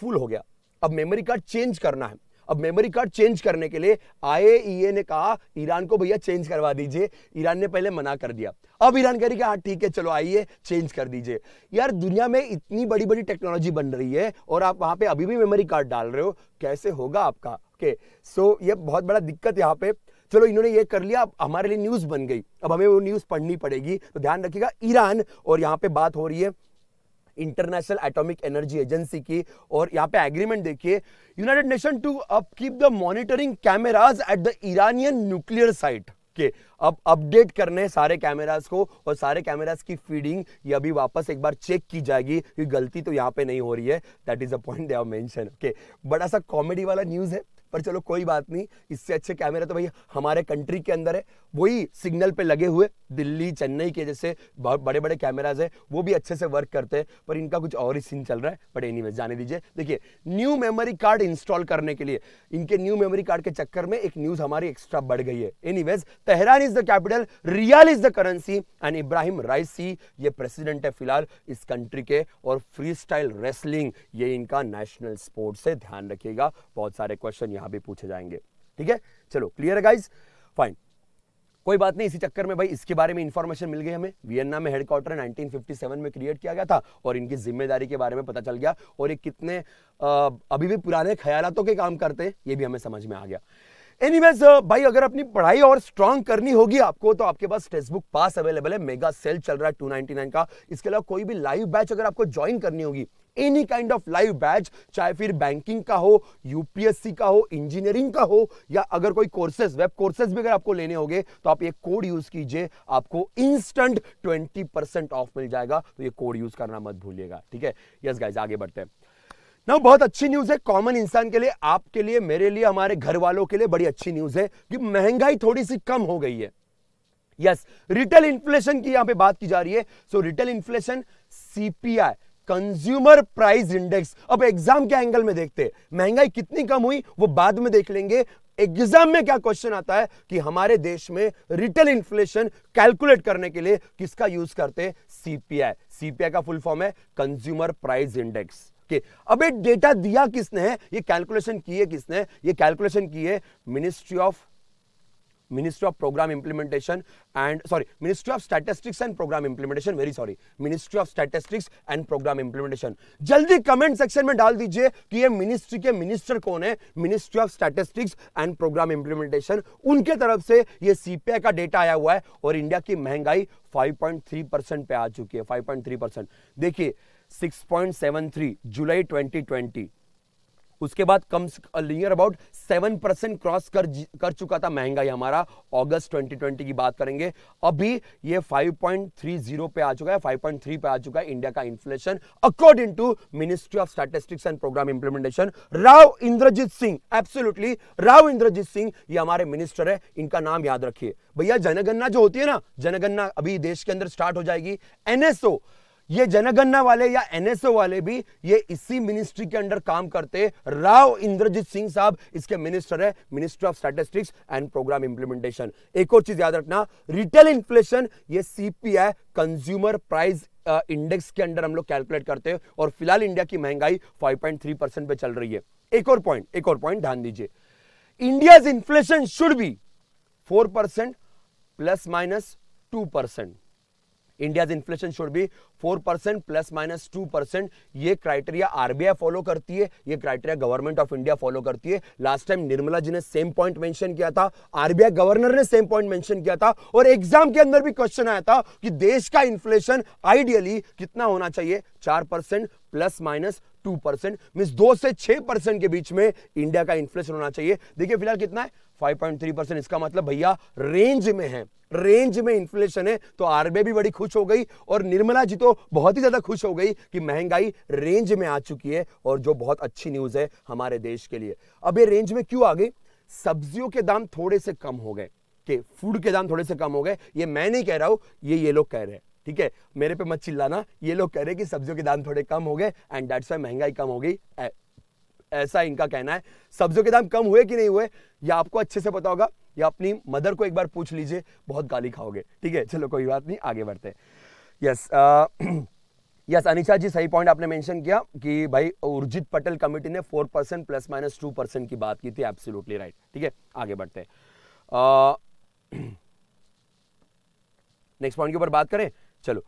फुल हो गया अब मेमोरी कार्ड चेंज करना है अब मेमोरी कार्ड चेंज करने के लिए आईएईए e ने कहा ईरान को भैया चेंज करवा दीजिए ईरान ने पहले मना कर दिया अब ईरान कह रही है हाँ ठीक है चलो आइए चेंज कर दीजिए यार दुनिया में इतनी बड़ी बड़ी टेक्नोलॉजी बन रही है और आप वहां पे अभी भी मेमोरी कार्ड डाल रहे हो कैसे होगा आपका ओके सो ये बहुत बड़ा दिक्कत यहाँ पे चलो इन्होंने ये कर लिया अब हमारे लिए न्यूज़ बन गई अब हमें वो न्यूज़ पढ़नी पड़ेगी तो ध्यान रखिएगा ईरान और यहाँ पे बात हो रही है इंटरनेशनल एटॉमिक एनर्जी एजेंसी की और यहाँ पे एग्रीमेंट देखिए यूनाइटेड नेशन टू अब keep the monitoring cameras at the Iranian nuclear site के अब अपडेट करने सारे कैमराज को और सारे कैमराज की फीडिंग ये अभी वापस एक बार चेक की जाएगी क्योंकि गलती तो यहाँ पे नहीं हो रही है that is a point they are mention okay बड़ा सा कॉमेडी वाला न्यूज़ है पर चलो कोई बात नहीं इससे अच्छे कैमरे तो भाई हमारे कंट्री के अंदर है वही सिग्नल पे लगे हुए दिल्ली चेन्नई के जैसे बड़े बड़े कैमराज है वो भी अच्छे से वर्क करते हैं पर इनका कुछ और ही सीन चल रहा है बट एनी जाने दीजिए देखिए न्यू मेमोरी कार्ड इंस्टॉल करने के लिए इनके न्यू मेमोरी कार्ड के चक्कर में एक न्यूज हमारी एक्स्ट्रा बढ़ गई है any Tehran is the capital riyal is the currency and Ebrahim Raisi ये प्रेसिडेंट है फिलहाल इस कंट्री के और फ्री स्टाइल रेसलिंग ये इनका नेशनल स्पोर्ट्स है ध्यान रखिएगा बहुत सारे क्वेश्चन यहाँ यहां भी पूछे जाएंगे ठीक है चलो क्लियर है गाइज फाइन कोई बात नहीं इसी चक्कर में भाई इसके बारे में इंफॉर्मेशन मिल गई हमें वियना में हेडक्वार्टर 1957 में क्रिएट किया गया था और इनकी जिम्मेदारी के बारे में पता चल गया और ये कितने आ, अभी भी पुराने ख्यालों के काम करते हैं ये भी हमें समझ में आ गया एनीवेज भाई अगर अपनी पढ़ाई और स्ट्रांग करनी होगी आपको तो आपके पास टेक्सटबुक पास अवेलेबल है मेगा सेल चल रहा है 299 का इसके अलावा कोई भी लाइव बैच अगर आपको ज्वाइन करनी होगी any kind of live batch चाहे फिर बैंकिंग का हो यूपीएससी का हो इंजीनियरिंग का हो या अगर कोई कोर्सेज वेब कोर्सेज भी अगर आपको लेने होंगे तो आप ये कोड यूज कीजिए आपको इंस्टेंट ट्वेंटी परसेंट ऑफ मिल जाएगा तो ये कोड यूज करना मत भूलिएगा ठीक है यस गाइज आगे बढ़ते हैं ना बहुत अच्छी न्यूज है कॉमन इंसान के लिए आपके लिए मेरे लिए हमारे घर वालों के लिए बड़ी अच्छी न्यूज है कि महंगाई थोड़ी सी कम हो गई है यस रिटेल इन्फ्लेशन की यहां पे बात की जा रही है so retail inflation CPI consumer price index अब एग्जाम के एंगल में देखते हैं महंगाई कितनी कम हुई वो बाद में देख लेंगे एग्जाम में क्या क्वेश्चन आता है कि हमारे देश में रिटेल इन्फ्लेशन कैलकुलेट करने के लिए किसका यूज करते हैं सीपीआई सीपीआई का फुल फॉर्म है कंज्यूमर प्राइस इंडेक्स के अब डेटा दिया किसने है ये कैलकुलेशन किए किसने ये कैलकुलेशन किए ministry of ministry of program implementation and sorry ministry of statistics and program implementation very sorry ministry of statistics and program implementation जल्दी कमेंट सेक्शन में डाल दीजिए कि ये मिनिस्ट्री के मिनिस्टर कौन है ministry of statistics and programme implementation उनके तरफ से ये सीपीआई का डेटा आया हुआ है और इंडिया की महंगाई 5.3 परसेंट पे आ चुकी है 5.3 परसेंट देखिए 6.73 जुलाई 2020 उसके बाद कम near about seven percent cross कर कर चुका था महंगाई हमारा अगस्त 2020 की बात करेंगे अभी ये 5.30 पे आ चुका है 5.3 पे आ चुका है इंडिया का inflation according to ministry of statistics and programme implementation Rao Inderjit Singh absolutely Rao Inderjit Singh ये हमारे मिनिस्टर है इनका नाम याद रखिए भैया जनगणना जो होती है ना जनगणना अभी देश के अंदर स्टार्ट हो जाएगी एनएसओ ये जनगणना वाले या एनएसओ वाले भी ये इसी मिनिस्ट्री के अंडर काम करते राव इंद्रजीत सिंह साहब इसके मिनिस्टर है ministry of statistics and programme implementation एक और चीज याद रखना रिटेल इन्फ्लेशन ये सीपीआई कंज्यूमर प्राइस इंडेक्स के अंडर हम लोग कैलकुलेट करते हैं और फिलहाल इंडिया की महंगाई 5.3 परसेंट पे चल रही है एक और पॉइंट एक और पॉइंट ध्यान दीजिए India inflation should be 4 percent plus minus 2 percent India inflation should be four percent plus minus two percent ये क्राइटेरिया आरबीआई फॉलो करती है ये criteria government of India follow करती है लास्ट टाइम निर्मला जी ने सेम पॉइंट मेंशन किया था RBI governor ने सेम पॉइंट मेंशन किया था और एग्जाम के अंदर भी क्वेश्चन आया था कि देश का इन्फ्लेशन आइडियली कितना होना चाहिए चार percent plus minus two percent mean दो से छह परसेंट के बीच में इंडिया का इन्फ्लेशन होना चाहिए देखिए फिलहाल कितना है 5.3 परसेंट इसका मतलब भैया रेंज में है रेंज में इन्फ्लेशन है तो आरबीआई भी बड़ी खुश हो गई और निर्मला जी तो बहुत ही ज्यादा खुश हो गई कि महंगाई रेंज में आ चुकी है और जो बहुत अच्छी न्यूज है हमारे देश के लिए अब ये रेंज में क्यों आ गई सब्जियों के दाम थोड़े से कम हो गए के फूड के दाम थोड़े से कम हो गए ये मैं नहीं कह रहा हूं ये ये लोग कह रहे हैं ठीक है मेरे पे मत चिल्लाना ये लोग कह रहे कि सब्जियों के दाम थोड़े कम हो गए एंड डेट्स वाई महंगाई कम हो गई ऐसा इनका कहना है सब्जियों के दाम कम हुए कि नहीं हुए या आपको अच्छे से पता होगा या अपनी मदर को एक बार पूछ लीजिए बहुत गाली खाओगे ठीक है चलो कोई बात नहीं आगे बढ़ते यस यस अनिशा जी सही पॉइंट आपने मेंशन किया कि भाई उर्जित पटेल कमेटी ने four percent plus minus two percent की बात की थी एब्सोल्युटली राइट ठीक है आगे बढ़ते हैं नेक्स्ट पॉइंट के ऊपर बात करें चलो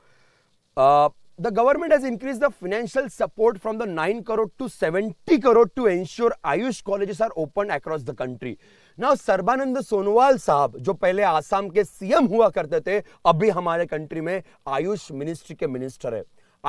the government has increase the financial support from the nine crore to seventy crore to ensure AYUSH colleges are open across the country now Sarbananda Sonowal साहब जो पहले आसाम के सीएम हुआ करते थे अभी हमारे कंट्री में आयुष मिनिस्ट्री के मिनिस्टर है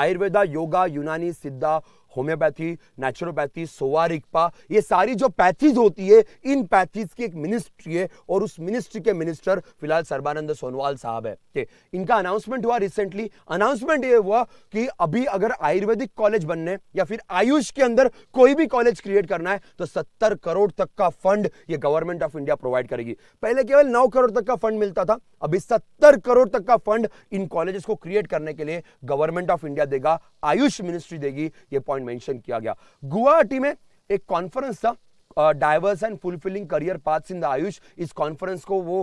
आयुर्वेदा योगा यूनानी सिद्धा होम्योपैथी नेचुरोपैथी रिक्पा ये सारी जो पैथीज होती है इन पैथीज की एक मिनिस्ट्री है और उस मिनिस्ट्री के मिनिस्टर फिलहाल सर्बानंद सोनवाल साहब है इनका अनाउंसमेंट हुआ रिसेंटली अनाउंसमेंट ये हुआ कि अभी अगर आयुर्वेदिक कॉलेज बनने या फिर आयुष के अंदर कोई भी कॉलेज क्रिएट करना है तो सत्तर करोड़ तक का फंड ये गवर्नमेंट ऑफ इंडिया प्रोवाइड करेगी पहले केवल नौ करोड़ तक का फंड मिलता था अभी सत्तर करोड़ तक का फंड इन कॉलेजेस को क्रिएट करने के लिए गवर्नमेंट ऑफ इंडिया देगा आयुष मिनिस्ट्री देगी ये पॉइंट मेंशन किया गया गुवाहाटी में एक कॉन्फ्रेंस था diverse and fulfilling career paths in the AYUSH इस कॉन्फ्रेंस को वो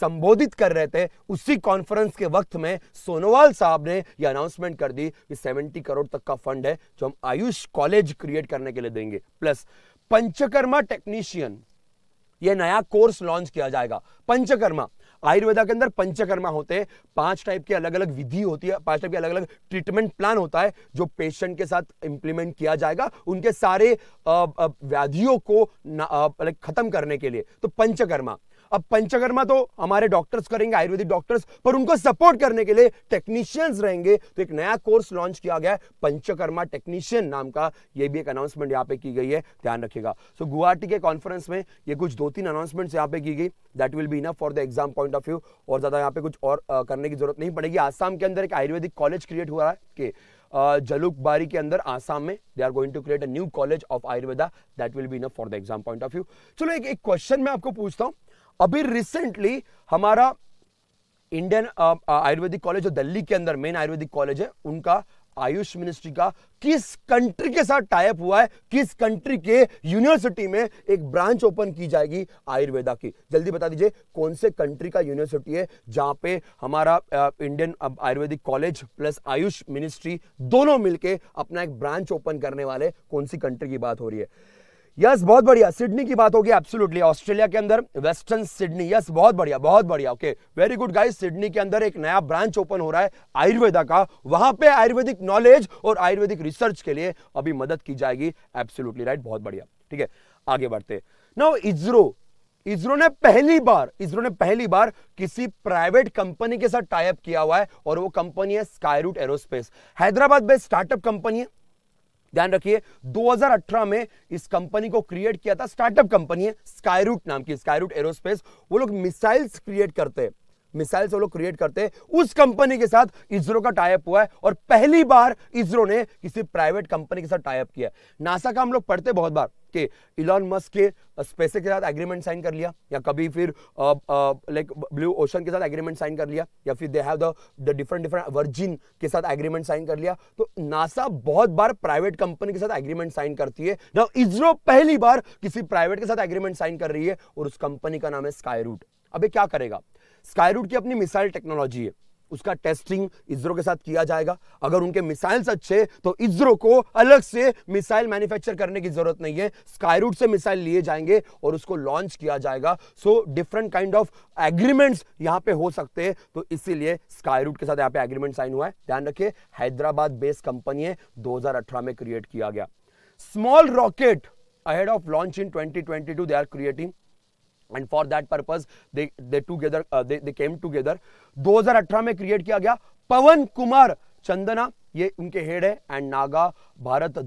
संबोधित कर रहे थे उसी कॉन्फ्रेंस के वक्त में सोनोवाल साहब ने ये अनाउंसमेंट कर दी कि 70 करोड़ तक का फंड है जो हम आयुष कॉलेज क्रिएट करने के लिए देंगे प्लस पंचकर्मा टेक्नीशियन ये नया कोर्स लॉन्च किया जाएगा पंचकर्मा आयुर्वेदा के अंदर पंचकर्मा होते हैं पांच टाइप की अलग अलग विधि होती है पांच टाइप के अलग अलग ट्रीटमेंट प्लान होता है जो पेशेंट के साथ इंप्लीमेंट किया जाएगा उनके सारे व्याधियों को खत्म करने के लिए तो पंचकर्मा अब पंचकर्मा तो हमारे डॉक्टर्स करेंगे आयुर्वेदिक डॉक्टर्स पर उनको सपोर्ट करने के लिए टेक्नीशियंस रहेंगे तो एक नया कोर्स लॉन्च किया गया है पंचकर्मा टेक्नीशियन नाम का ये भी एक अनाउंसमेंट यहाँ पे की गई है ध्यान रखिएगा सो गुवाहाटी के कॉन्फ्रेंस में ये कुछ दो तीन अनाउंसमेंट्स यहाँ पे की गई that will be enough for the exam point of view और ज़्यादा यहाँ पे कुछ और आ, करने की जरूरत नहीं पड़ेगी आसाम के अंदर एक आयुर्वेदिक कॉलेज क्रिएट हुआ है के जलुकबारी के अंदर आसाम में they are going to create a new college of Ayurveda that will be enough for the exam point of view चलो एक एक क्वेश्चन मैं आपको पूछता हूँ अभी रिसेंटली हमारा इंडियन आयुर्वेदिक कॉलेज जो दिल्ली के अंदर मेन आयुर्वेदिक कॉलेज है उनका आयुष मिनिस्ट्री का किस कंट्री के साथ टाइप हुआ है किस कंट्री के यूनिवर्सिटी में एक ब्रांच ओपन की जाएगी आयुर्वेदा की जल्दी बता दीजिए कौन से कंट्री का यूनिवर्सिटी है जहां पे हमारा Indian Ayurvedic college plus AYUSH ministry दोनों मिलके अपना एक ब्रांच ओपन करने वाले कौन सी कंट्री की बात हो रही है यस बहुत बढ़िया सिडनी की बात होगी एब्सोल्युटली ऑस्ट्रेलिया के अंदर वेस्टर्न सिडनी यस बहुत बढ़िया बहुत बढ़िया okay very good guys Sydney के अंदर एक नया ब्रांच ओपन हो रहा है आयुर्वेदा का वहां पे आयुर्वेदिक नॉलेज और आयुर्वेदिक रिसर्च के लिए अभी मदद की जाएगी एब्सोल्युटली राइट right, बहुत बढ़िया ठीक है आगे बढ़ते नाउ इसरो इसरो ने पहली बार इसरो ने पहली बार किसी प्राइवेट कंपनी के साथ टाइप किया हुआ है और वो कंपनी है Root Aerospace Hyderabad based startup company है ध्यान रखिए 2018 में इस कंपनी को क्रिएट किया था स्टार्टअप कंपनी है स्काईरूट नाम की स्काईरूट एरोस्पेस वो लोग मिसाइल्स क्रिएट करते हैं मिसाइल से वो लोग क्रिएट करते हैं उस कंपनी के साथ इसरो का टाइप हुआ है और पहली बार इसरो ने किसी प्राइवेट कंपनी के साथ टाइप किया नासा का हम लोग पढ़ते बहुत बार कि इलॉन मस्क के स्पेसिक के साथ एग्रीमेंट साइन कर लिया या कभी फिर लाइक ब्लू ओशन के साथ एग्रीमेंट साइन कर लिया या फिर they have the different different version के साथ एग्रीमेंट साइन कर लिया तो नासा बहुत बार प्राइवेट कंपनी के साथ एग्रीमेंट साइन करती है ना इसरो पहली बार किसी प्राइवेट के साथ एग्रीमेंट साइन कर रही है और उस कंपनी का नाम है स्काई रूट अभी क्या करेगा स्काईरूट की अपनी मिसाइल टेक्नोलॉजी है उसका टेस्टिंग इसरो के साथ किया जाएगा अगर उनके मिसाइल्स अच्छे तो इसरो को अलग से मिसाइल मैन्युफैक्चर करने की जरूरत नहीं है स्काईरूट से मिसाइल लिए जाएंगे और उसको लॉन्च किया जाएगा so different kind of agreements यहाँ पे हो सकते हैं तो इसीलिए स्काईरूट के साथ यहाँ पे एग्रीमेंट साइन हुआ है ध्यान रखिए हैदराबाद बेस्ड कंपनी है अठारह में क्रिएट किया गया small rocket ahead of launch in twenty they are creating and for that purpose they they together they came together 2018 में क्रिएट किया गया पवन कुमार चंदना ये उनके हेड है एंड नागा भारत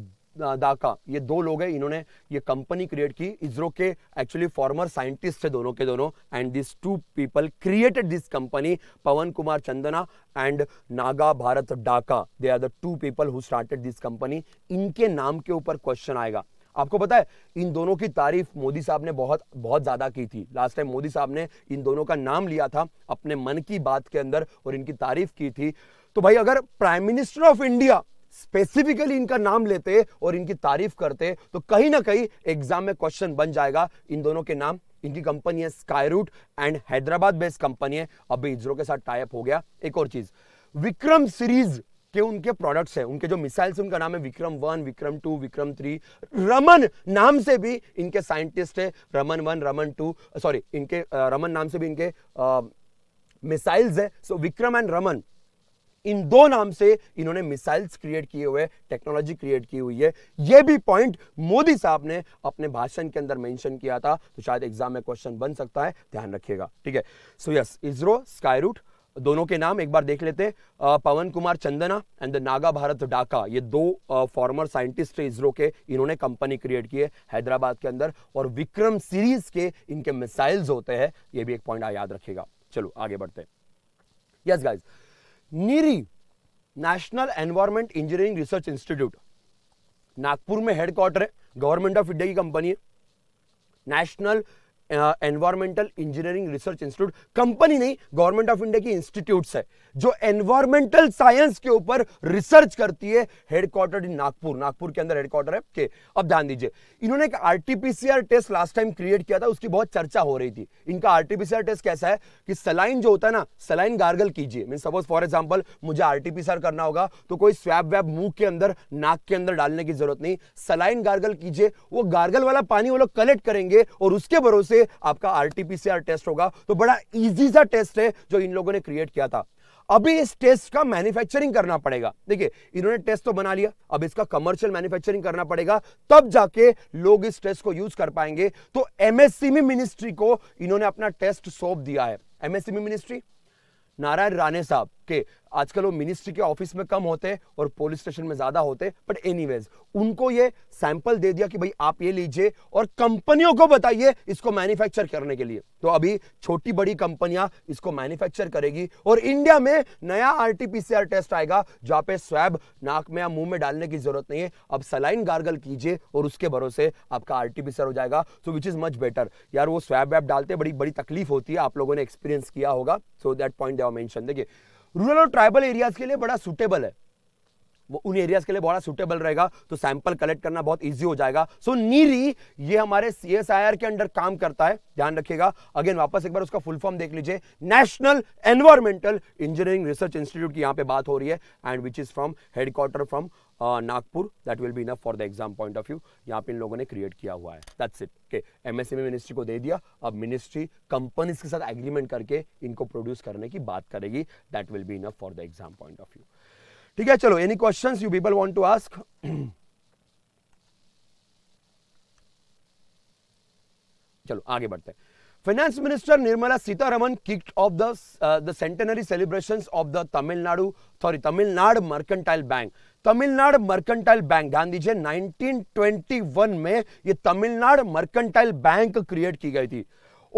दाका ये दो लोग हैं इन्होंने ये कंपनी क्रिएट की इसरो के एक्चुअली फॉर्मर साइंटिस्ट थे दोनों के दोनों and this two people created this company Pawan Kumar Chandana and Naga Bharath Daka they are the two people who started this company इनके नाम के ऊपर क्वेश्चन आएगा आपको पता है इन दोनों की तारीफ मोदी साहब ने बहुत बहुत ज़्यादा की थी लास्ट टाइम मोदी साहब ने इन दोनों का नाम लिया था अपने मन की बात के अंदर और इनकी तारीफ की थी तो भाई अगर prime minister of India specifically इनका नाम लेते और इनकी तारीफ करते तो कहीं ना कहीं एग्जाम में क्वेश्चन बन जाएगा इन दोनों के नाम इनकी कंपनी है Skyroot and Hyderabad based company है अभी इसरो के साथ टाइप हो गया एक और चीज विक्रम सीरीज के उनके प्रोडक्ट्स हैं उनके जो मिसाइल्स उनका नाम है Vikram one Vikram two Vikram three Raman नाम से भी इनके साइंटिस्ट है Raman one Raman two sorry इनके रमन नाम से भी इनके मिसाइल्स है सो विक्रम एंड रमन इन दो नाम से इन्होंने मिसाइल्स क्रिएट किए हुए टेक्नोलॉजी क्रिएट की हुई है यह भी पॉइंट मोदी साहब ने अपने भाषण के अंदर मेंशन किया था तो शायद एग्जाम में क्वेश्चन बन सकता है ध्यान रखिएगा ठीक है so yes ISRO Skyroot दोनों के नाम एक बार देख लेते हैं पवन कुमार चंदना एंड द नागा भारत डाका ये दो फॉर्मर साइंटिस्ट थे इसरो के इन्होंने कंपनी क्रिएट की है हैदराबाद के अंदर और विक्रम सीरीज के इनके मिसाइल्स होते हैं ये भी एक पॉइंट याद रखिएगा चलो आगे बढ़ते yes guys NEERI national environment engineering research institute Nagpur में हेडक्वार्टर है गवर्नमेंट ऑफ इंडिया की कंपनी है national environmental engineering research institute company नहीं गवर्नमेंट ऑफ इंडिया की इंस्टीट्यूट्स है जो एनवायरमेंटल साइंस के ऊपर रिसर्च करती है हेडक्वार्टर इन नागपुर नागपुर के अंदर हेडक्वार्टर है के अब ध्यान दीजिए इन्होंने एक RTPCR test last time create किया था उसकी बहुत चर्चा हो रही थी इनका आरटीपीसीआर टेस्ट कैसा है कि सलाइन जो होता है ना सलाइन गार्गल कीजिए मीन सपोज फॉर एग्जाम्पल मुझे आरटीपीसीआर करना होगा तो कोई स्वैब वैब मुंह के अंदर नाक के अंदर डालने की जरूरत नहीं सलाइन गार्गल कीजिए वो गार्गल वाला पानी वो लोग कलेक्ट करेंगे और उसके भरोसे से आपका आरटीपीसीआर टेस्ट होगा तो बड़ा ईजी सा टेस्ट है जो इन लोगों ने क्रिएट किया था अभी इस टेस्ट का मैन्युफैक्चरिंग करना पड़ेगा देखिए इन्होंने टेस्ट तो बना लिया अब इसका कमर्शियल मैन्युफैक्चरिंग करना पड़ेगा तब जाके लोग इस टेस्ट को यूज कर पाएंगे तो एमएससीमी मिनिस्ट्री को इन्होंने अपना टेस्ट सौंप दिया है एमएससीमी मिनिस्ट्री नारायण राणे साहब के आजकल वो मिनिस्ट्री के ऑफिस में कम होते और पुलिस स्टेशन में ज़्यादा होते बट एनी उनको ये सैंपल दे दिया कि भाई आप ये लीजिए और कंपनियों को बताइए इसको मैन्युफैक्चर करने के लिए तो अभी छोटी बड़ी कंपनियां इसको मैन्युफैक्चर करेगी और इंडिया में नया आरटीपीसीआर टेस्ट आएगा जहां पे स्वैब नाक में या मुंह में डालने की जरूरत नहीं है अब सलाइन गार्गल कीजिए और उसके भरोसे आपका आरटीपीसीआर हो जाएगा so which is much better यार वो स्वैब वैब डालते बड़ी बड़ी तकलीफ होती है आप लोगों ने एक्सपीरियंस किया होगा सो दैट पॉइंट देखिए रूरल और ट्राइबल एरियाज के लिए बड़ा सुटेबल है वो उन एरियाज के लिए बड़ा सुटेबल रहेगा तो सैंपल कलेक्ट करना बहुत ईजी हो जाएगा सो so, नीरी ये हमारे सी के अंडर काम करता है ध्यान रखिएगा अगेन वापस एक बार उसका फुल फॉर्म देख लीजिए national environmental engineering research institute की यहाँ पे बात हो रही है and which is from headquarter from Nagpur that will be enough for the exam point of view यहाँ पे इन लोगों ने क्रिएट किया हुआ है दैट्स इट के एमएसएमई मिनिस्ट्री को दे दिया अब मिनिस्ट्री कंपनीज के साथ एग्रीमेंट करके इनको प्रोड्यूस करने की बात करेगी that will be enough for the exam point of view ठीक है चलो any question you people want to ask चलो आगे बढ़ते हैं finance minister Nirmala Sitharaman kicked off the the centenary celebrations of the Tamil Nadu sorry Tamil Nadu mercantile bank Tamil Nadu mercantile bank ध्यान दीजिए one में ये तमिलनाडु मर्केंटाइल बैंक क्रिएट की गई थी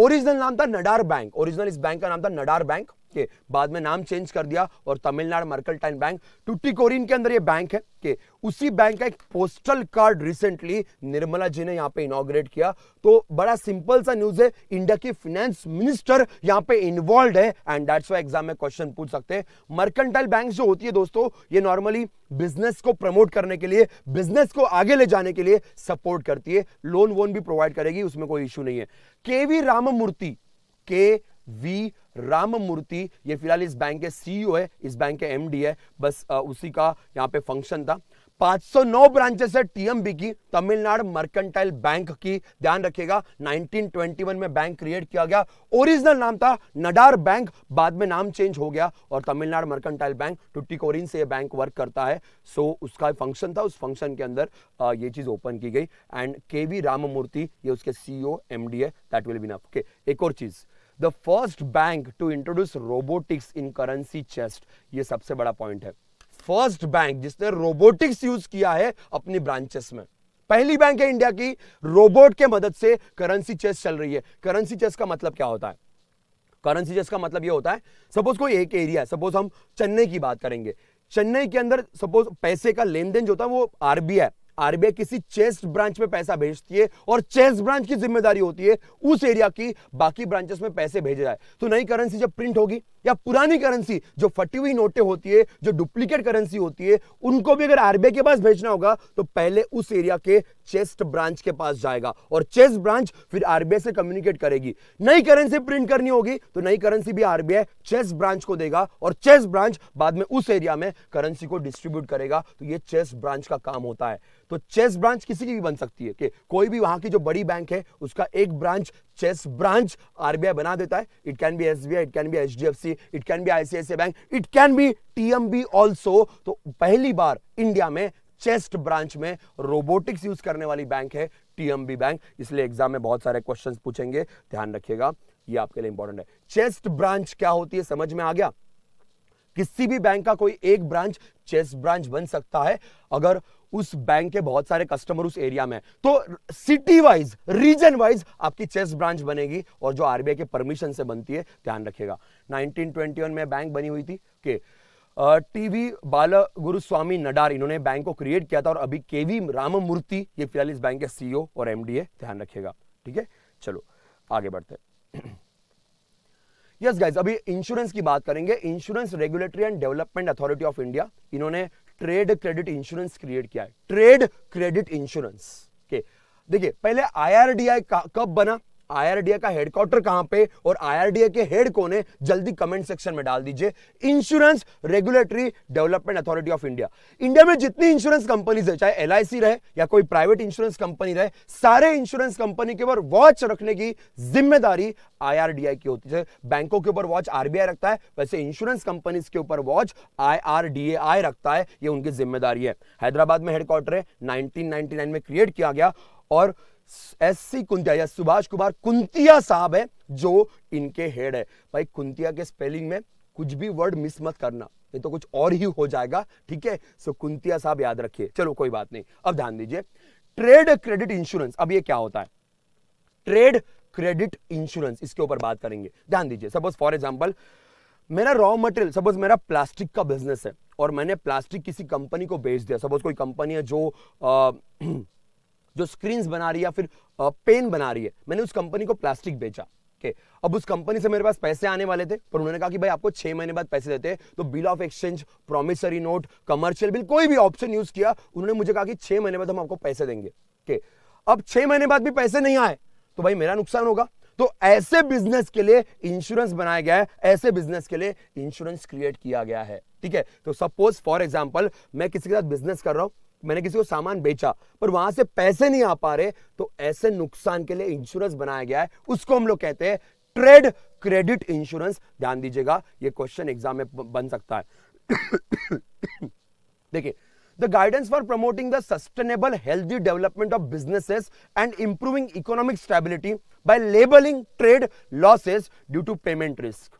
ओरिजिनल नाम था नडार बैंक ओरिजिनल इस बैंक का नाम था नडार बैंक के बाद में नाम चेंज कर दिया और तमिलनाडु मर्कलटाइन बैंक टुटिकोरिन के अंदर ये बैंक है के उसी बैंक का एक postal card recently Nirmala ji ने यहाँ पे इनोग्रेट किया तो बड़ा सिंपल सा न्यूज है इंडिया की फिनेंस मिनिस्टर यहाँ पे इन्वॉल्व है एंड दैट्स वाई एग्जाम में क्वेश्चन पूछ सकते हैं मर्केंटाइल बैंक जो होती है दोस्तों ये नॉर्मली बिजनेस को प्रमोट करने के लिए बिजनेस को आगे ले जाने के लिए सपोर्ट करती है लोन वोन भी प्रोवाइड करेगी उसमें कोई इश्यू नहीं है के वी राममूर्ति के वी राममूर्ति ये फिलहाल इस बैंक के सीईओ e है इस बैंक के एमडी है बस उसी का यहाँ पे फंक्शन था 509 ब्रांचेस है टीएमबी की तमिलनाडु मर्केंटाइल बैंक की ध्यान रखिएगा 1921 में बैंक क्रिएट किया गया ओरिजिनल नाम था नडार बैंक बाद में नाम चेंज हो गया और तमिलनाडु मर्केंटाइल बैंक कोरिन से ये बैंक वर्क करता है सो उसका फंक्शन था उस फंक्शन के अंदर ये चीज़ ओपन की गई एंड के वी राममूर्ति ये उसके सीओ एम डी है दैट विल बी नफ एक और चीज़ the first bank to introduce robotics in currency chest ये सबसे बड़ा पॉइंट है फर्स्ट बैंक जिसने रोबोटिक्स यूज किया है अपनी ब्रांचेस में पहली बैंक है इंडिया की रोबोट के मदद से करेंसी चेस चल रही है करेंसी चेस का मतलब क्या होता है करेंसी चेस का मतलब ये होता है सपोज कोई एक एरिया है सपोज हम चेन्नई की बात करेंगे चेन्नई के अंदर सपोज पैसे का लेन देन जो होता है वो आरबीआई आरबीआई किसी चेस्ट ब्रांच में पैसा भेजती है और चेस्ट ब्रांच की जिम्मेदारी होती है उस एरिया की बाकी ब्रांचेस में पैसे भेजे जाए तो नई करेंसी जब प्रिंट होगी या पुरानी करेंसी जो फटी हुई नोटें होती है जो डुप्लीकेट करेंसी होती है उनको भी अगर आरबीआई के पास भेजना होगा तो पहले उस एरिया के चेस्ट ब्रांच के पास जाएगा और चेस्ट ब्रांच फिर आरबीआई से कम्युनिकेट करेगी नई करेंसी प्रिंट करनी होगी तो नई करेंसी भी आरबीआई चेस्ट ब्रांच को देगा और चेस्ट ब्रांच बाद में उस एरिया में करेंसी को डिस्ट्रीब्यूट करेगा तो यह चेस्ट ब्रांच का काम होता है तो चेस ब्रांच किसी की भी बन सकती है कि कोई भी वहां की जो बड़ी बैंक है उसका एक ब्रांच चेस ब्रांच आरबीआई बना देता है it can be SBI it can be C C it can be ICIC bank it can be TMB also तो पहली बार इंडिया में चेस्ट ब्रांच में रोबोटिक्स यूज करने वाली बैंक है टीएमबी बैंक इसलिए एग्जाम में बहुत सारे क्वेश्चन पूछेंगे ध्यान रखिएगा ये आपके लिए इंपॉर्टेंट है चेस्ट ब्रांच क्या होती है समझ में आ गया किसी भी बैंक का कोई एक ब्रांच चेस्ट ब्रांच बन सकता है अगर उस बैंक के बहुत सारे कस्टमर उस एरिया में तो सिटी वाइज रीजन वाइज आपकी चेस ब्रांच बनेगी और जो आरबीआई के परमिशन से बनती है ध्यान रखेगा 1921 में बैंक बनी हुई थी के टीवी गुरु स्वामी नडार इन्होंने बैंक को क्रिएट किया था और अभी केवी राममूर्ति ये फिलहाल इस बैंक के सीईओ e और एमडीए ध्यान रखेगा ठीक है चलो आगे बढ़ते हैं यस yes गाइज अभी इंश्योरेंस की बात करेंगे insurance regulatory and development authority of India इन्होंने ट्रेड क्रेडिट इंश्योरेंस क्रिएट किया है ट्रेड क्रेडिट इंश्योरेंस के देखिए पहले आई कब बना आईआरडीए का हेडक्वार्टर कहां पे और आईआरडीए के हेड कौन है जल्दी कमेंट सेक्शन में डाल दीजिए insurance regulatory development authority of India India में जितनी इंश्योरेंस कंपनीज है चाहे एल रहे या कोई प्राइवेट इंश्योरेंस कंपनी रहे सारे इंश्योरेंस कंपनी के ऊपर वॉच रखने की जिम्मेदारी आईआरडीआई की होती है बैंकों के ऊपर वॉच आरबीआई रखता है वैसे इंश्योरेंस कंपनीज के ऊपर वॉच आईआरडीएआई रखता है ये उनकी जिम्मेदारी है हैदराबाद में हेडक्वार्टर है नाइनटीन में क्रिएट किया गया और एस सी कुंतिया या सुभाष कुमार कुंतिया साहब है जो इनके हेड है भाई कुंतिया के स्पेलिंग में कुछ भी वर्ड मिस मत करना नहीं तो कुछ और ही हो जाएगा ठीक है सो कुंतिया साहब याद रखिए चलो कोई बात नहीं अब ध्यान दीजिए ट्रेड क्रेडिट इंश्योरेंस अब ये क्या होता है ट्रेड क्रेडिट इंश्योरेंस इसके ऊपर बात करेंगे ध्यान दीजिए सपोज फॉर एग्जाम्पल मेरा रॉ मटेरियल सपोज मेरा प्लास्टिक का बिजनेस है और मैंने प्लास्टिक किसी कंपनी को बेच दिया सपोज कोई कंपनी है जो आ, जो स्क्रीन बना रही है फिर पेन बना रही है मैंने उस कंपनी को प्लास्टिक बेचा ओके okay. अब उस कंपनी से मेरे पास पैसे आने वाले थे पर उन्होंने कहा कि भाई आपको छह महीने बाद पैसे देते हैं तो bill of exchange promissory note commercial bill कोई भी ऑप्शन यूज किया उन्होंने मुझे कहा कि छह महीने बाद हम आपको पैसे देंगे ओके okay. अब छह महीने बाद भी पैसे नहीं आए तो भाई मेरा नुकसान होगा तो ऐसे बिजनेस के लिए इंश्योरेंस बनाया गया है ऐसे बिजनेस के लिए इंश्योरेंस क्रिएट किया गया है ठीक है तो सपोज फॉर एग्जांपल मैं किसी के साथ बिजनेस कर रहा हूं मैंने किसी को सामान बेचा पर वहां से पैसे नहीं आ पा रहे तो ऐसे नुकसान के लिए इंश्योरेंस बनाया गया है उसको हम लोग कहते हैं ट्रेड क्रेडिट इंश्योरेंस ध्यान दीजिएगा ये क्वेश्चन एग्जाम में बन सकता है देखिए the guidance for promoting the sustainable healthy development of businesses and improving economic stability by labeling trade losses due to payment risk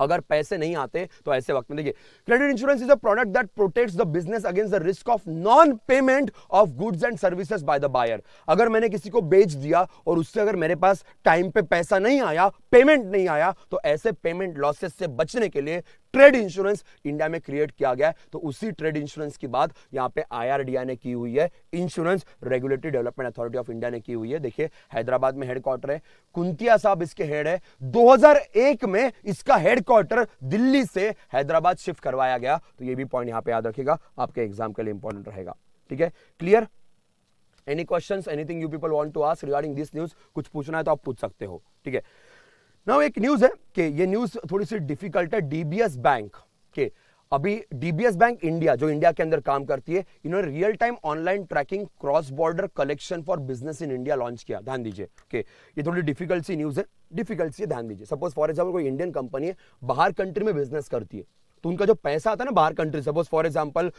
अगर पैसे नहीं आते तो ऐसे वक्त में देखिए credit insurance is a product that protects the business against the risk of non payment of goods and services by the buyer अगर मैंने किसी को बेच दिया और उससे अगर मेरे पास टाइम पे पैसा नहीं आया पेमेंट नहीं आया तो ऐसे पेमेंट लॉसेस से बचने के लिए ट्रेड इंश्योरेंस इंडिया में क्रिएट किया गया है तो उसी ट्रेड इंश्योरेंस की बात यहाँ पे आईआरडीआई ने की हुई है insurance regulatory development authority of India ने की हुई है देखिए हैदराबाद में हेडक्वार्टर है कुंतिया साहब इसके हेड है 2001 में इसका हेडक्वार्टर दिल्ली से हैदराबाद शिफ्ट करवाया गया तो ये भी पॉइंट यहाँ पे याद रखेगा आपके एग्जाम के लिए इंपॉर्टेंट रहेगा ठीक है clear any question anything you people want to ask regarding this news कुछ पूछना है तो आप पूछ सकते हो ठीक है नाउ एक न्यूज है कि ये न्यूज थोड़ी सी डिफिकल्ट है डीबीएस बैंक के अभी डीबीएस बैंक इंडिया जो इंडिया के अंदर काम करती है इन्होंने real time online tracking cross border collection for business in India launch किया ध्यान दीजिए ओके ये थोड़ी डिफिकल्ट सी न्यूज़ है डिफिकल्ट सी ध्यान दीजिए सपोज फॉर एग्जाम्पल कोई इंडियन कंपनी है बाहर कंट्री में बिजनेस करती है तो उनका जो पैसा आता है ना बाहर कंट्री सपोज फॉर एग्जाम्पल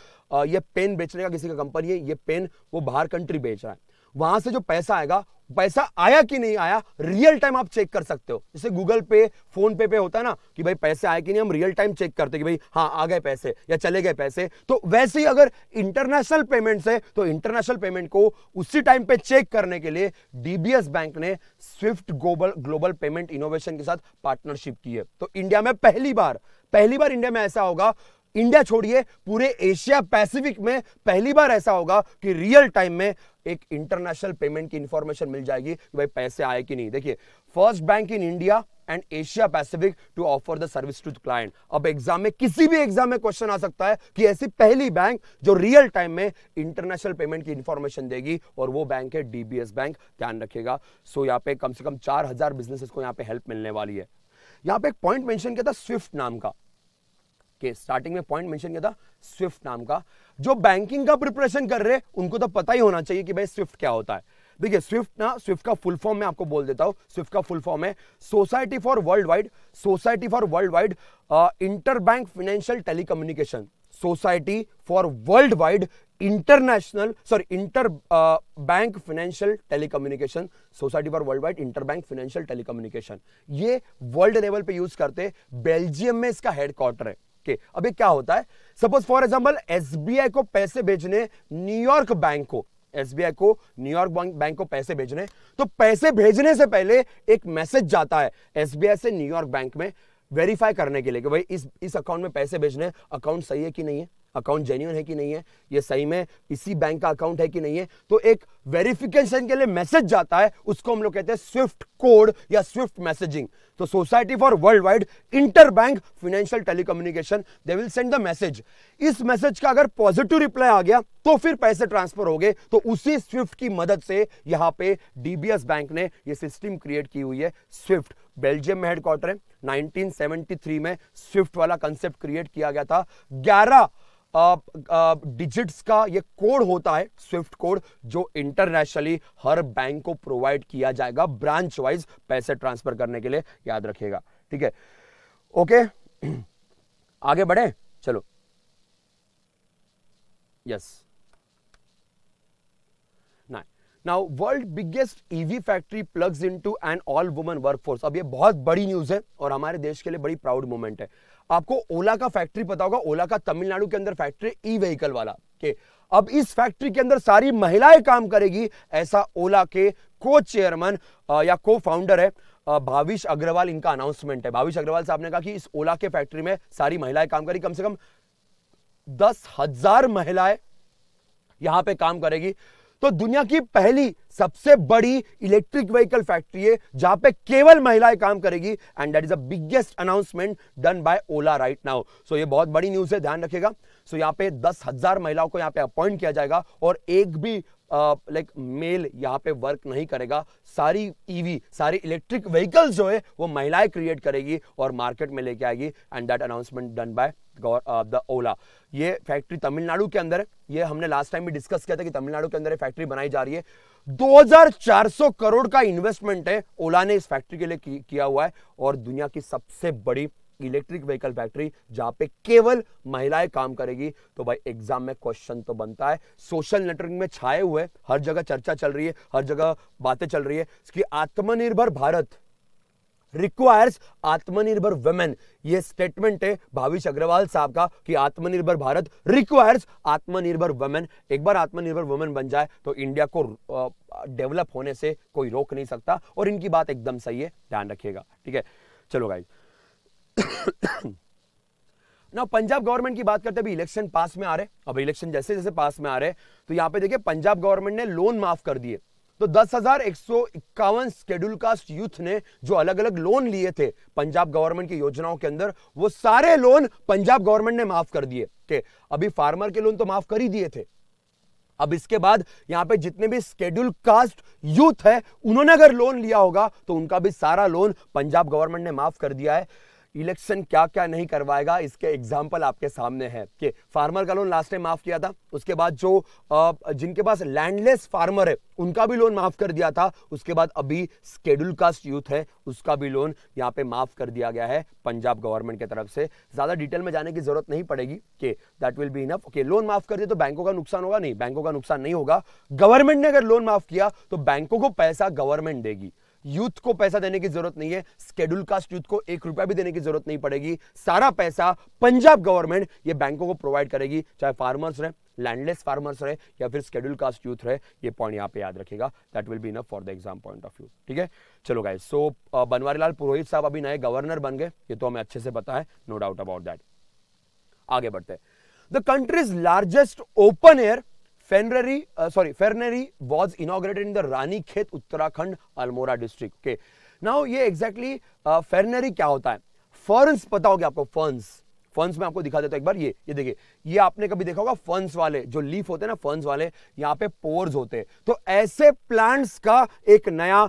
ये पेन बेचने का किसी का कंपनी है ये पेन वो बाहर कंट्री बेच रहा है वहां से जो पैसा आएगा पैसा आया कि नहीं आया रियल टाइम आप चेक कर सकते हो जैसे गूगल पे फोन पे पे होता है ना कि भाई पैसे आए कि नहीं हम रियल टाइम चेक करते कि भाई हाँ आ गए पैसे या चले गए पैसे तो वैसे ही अगर इंटरनेशनल पेमेंट है तो इंटरनेशनल पेमेंट को उसी टाइम पे चेक करने के लिए डीबीएस बैंक ने SWIFT global global payment innovation के साथ पार्टनरशिप की है तो इंडिया में पहली बार पहली बार इंडिया में ऐसा होगा इंडिया छोड़िए पूरे एशिया पैसिफिक में पहली बार ऐसा होगा कि रियल टाइम में एक इंटरनेशनल पेमेंट की इंफॉर्मेशन मिल जाएगी कि भाई पैसे आए कि नहीं देखिए first bank in India and Asia Pacific to offer the service to client अब एग्जाम में किसी भी एग्जाम में क्वेश्चन आ सकता है कि ऐसी पहली बैंक जो रियल टाइम में इंटरनेशनल पेमेंट की इंफॉर्मेशन देगी और वो बैंक है डीबीएस बैंक ध्यान रखेगा सो यहाँ पे कम से कम चार हजार बिजनेस को यहाँ पे हेल्प मिलने वाली है यहाँ पे एक पॉइंट मेंशन किया था स्विफ्ट नाम का के स्टार्टिंग में पॉइंट मेंशन किया था स्विफ्ट नाम का जो बैंकिंग का प्रिपरेशन कर रहे हैं उनको तो पता ही होना चाहिए कि भाई स्विफ्ट क्या होता है देखिए स्विफ्ट ना स्विफ्ट का फुल फॉर्म मैं आपको बोल देता हूं स्विफ्ट का फुल फॉर्म है society for world wide society for world wide inter bank financial telecommunication society for world wide international sorry inter bank financial telecommunication society for world wide inter bank financial telecommunication ये world level पे use करते Belgium में इसका headquarter है के अभी क्या होता है सपोज फॉर एग्जाम्पल एस को पैसे भेजने न्यूयॉर्क बैंक को एस को न्यूयॉर्क बैंक को पैसे भेजने तो पैसे भेजने से पहले एक मैसेज जाता है एस से न्यूयॉर्क बैंक में वेरीफाई करने के लिए कि भाई इस इस अकाउंट में पैसे भेजने अकाउंट सही है कि नहीं है अकाउंट जेन्यून है कि नहीं है ये सही में इसी बैंक का अकाउंट है कि नहीं है तो एक वेरिफिकेशन के लिए मैसेज जाता है उसको हम लोग कहते हैं स्विफ्ट कोड या स्विफ्ट मैसेजिंग तो society for world wide inter bank financial telecommunication they will send the message इस मैसेज का अगर पॉजिटिव रिप्लाई आ गया तो फिर पैसे ट्रांसफर हो गए तो उसी स्विफ्ट की मदद से यहां पे डीबीएस बैंक ने ये सिस्टम क्रिएट की हुई है स्विफ्ट बेल्जियम में हेडक्वार्टर है 1973 में स्विफ्ट वाला कंसेप्ट क्रिएट किया गया था 11 डिजिट्स का ये कोड होता है स्विफ्ट कोड जो इंटरनेशनली हर बैंक को प्रोवाइड किया जाएगा ब्रांच वाइज पैसे ट्रांसफर करने के लिए याद रखिएगा ठीक है ओके आगे बढ़े चलो yes yes. Now world biggest EV factory plugs into an all woman workforce अब ये बहुत बड़ी न्यूज़ है और हमारे देश के लिए बड़ी प्राउड मोमेंट है आपको ओला का फैक्ट्री पता होगा ओला का तमिलनाडु के अंदर फैक्ट्री ई व्हीकल वाला के अब इस फैक्ट्री के अंदर सारी महिलाएं काम करेगी ऐसा ओला के को चेयरमैन या को फाउंडर है भाविश अग्रवाल इनका अनाउंसमेंट है भाविश अग्रवाल साहब ने कहा कि इस ओला के फैक्ट्री में सारी महिलाएं काम करेगी कम से कम दस हजार महिलाएं यहां पे काम करेगी तो दुनिया की पहली सबसे बड़ी इलेक्ट्रिक व्हीकल फैक्ट्री है जहां पे केवल महिलाएं काम करेगी and that is the biggest announcement done by Ola right now so ये बहुत बड़ी न्यूज है ध्यान रखेगा सो so, यहां पे दस हजार महिलाओं को यहां पे अपॉइंट किया जाएगा और एक भी लाइक मेल यहाँ पे वर्क नहीं करेगा सारी ईवी e सारी इलेक्ट्रिक व्हीकल्स जो है वो महिलाएं क्रिएट करेगी और मार्केट में लेके आएगी and that announcement done by the Ola ये फैक्ट्री तमिलनाडु के अंदर है ये हमने लास्ट टाइम भी डिस्कस किया था कि तमिलनाडु के अंदर फैक्ट्री बनाई जा रही है 2400 करोड़ का इन्वेस्टमेंट है ओला ने इस फैक्ट्री के लिए किया हुआ है और दुनिया की सबसे बड़ी इलेक्ट्रिक व्हीकल फैक्ट्री जहां पे केवल महिलाएं काम करेगी तो भाई एग्जाम में क्वेश्चन तो बनता है सोशल नेटवर्किंग में छाए हुए हर जगह चर्चा चल रही है हर जगह बातें चल रही है कि आत्मनिर्भर भारत रिक्वायर्स आत्मनिर्भर वेमेन ये स्टेटमेंट है भाविश अग्रवाल साहब का कि आत्मनिर्भर भारत रिक्वायर्स आत्मनिर्भर वेमेन एक बार आत्मनिर्भर वुमेन बन जाए तो इंडिया को डेवलप होने से कोई रोक नहीं सकता और इनकी बात एकदम सही है ध्यान रखिएगा ठीक है चलो गाइज नाउ पंजाब गवर्नमेंट की बात करते अभी इलेक्शन पास में आ रहे अब इलेक्शन जैसे जैसे पास में आ रहे तो यहाँ पे देखिए पंजाब गवर्नमेंट ने लोन माफ कर दिए तो दस हजार एक सौ इक्यावन शेड्यूल कास्ट यूथ ने जो अलग अलग लोन लिए थे पंजाब गवर्नमेंट की योजनाओं के अंदर वो सारे लोन पंजाब गवर्नमेंट ने माफ कर दिए के अभी फार्मर के लोन तो माफ कर ही दिए थे अब इसके बाद यहाँ पे जितने भी स्केड्यूल कास्ट यूथ है उन्होंने अगर लोन लिया होगा तो उनका भी सारा लोन पंजाब गवर्नमेंट ने माफ कर दिया है इलेक्शन क्या क्या नहीं करवाएगा इसके एग्जाम्पल आपके सामने है कि फार्मर का लोन लास्ट टाइम माफ़ किया था उसके बाद जो जिनके पास लैंडलेस फार्मर है उनका भी लोन माफ़ कर दिया था उसके बाद अभी स्केड्यूल कास्ट यूथ है उसका भी लोन यहाँ पे माफ़ कर दिया गया है पंजाब गवर्नमेंट की तरफ से ज़्यादा डिटेल में जाने की ज़रूरत नहीं पड़ेगी कि that will be enough okay loan माफ़ कर दिया तो बैंकों का नुकसान होगा नहीं बैंकों का नुकसान नहीं होगा गवर्नमेंट ने अगर लोन माफ़ किया तो बैंकों को पैसा गवर्नमेंट देगी यूथ को पैसा देने की जरूरत नहीं है स्केड्यूल कास्ट यूथ को एक रुपया भी देने की जरूरत नहीं पड़ेगी सारा पैसा पंजाब गवर्नमेंट ये बैंकों को प्रोवाइड करेगी चाहे फार्मर्स रहे लैंडलेस फार्मर्स रहे या फिर स्केड्यूल कास्ट यूथ रहे ये पॉइंट यहाँ पे याद रखेगा that will be enough for the exam point of view ठीक है चलो गाइस सो बनवारी लाल पुरोहित साहब अभी नए गवर्नर बन गए ये तो हमें अच्छे से पता है नो डाउट अबाउट दैट आगे बढ़ते हैं the country's largest open air fernery sorry fernery was inaugurated in the Ranikhet Uttarakhand Almora district के नाउ ये एग्जैक्टली फेरनरी uh, क्या होता है फर्न्स पता हो गया आपको फर्न्स फर्न्स में आपको दिखा देता हूं एक बार ये ये देखिए ये आपने कभी देखा होगा फंस वाले जो लीफ होते हैं ना फंस वाले यहाँ पे पोर्स होते हैं तो ऐसे प्लांट्स का एक नया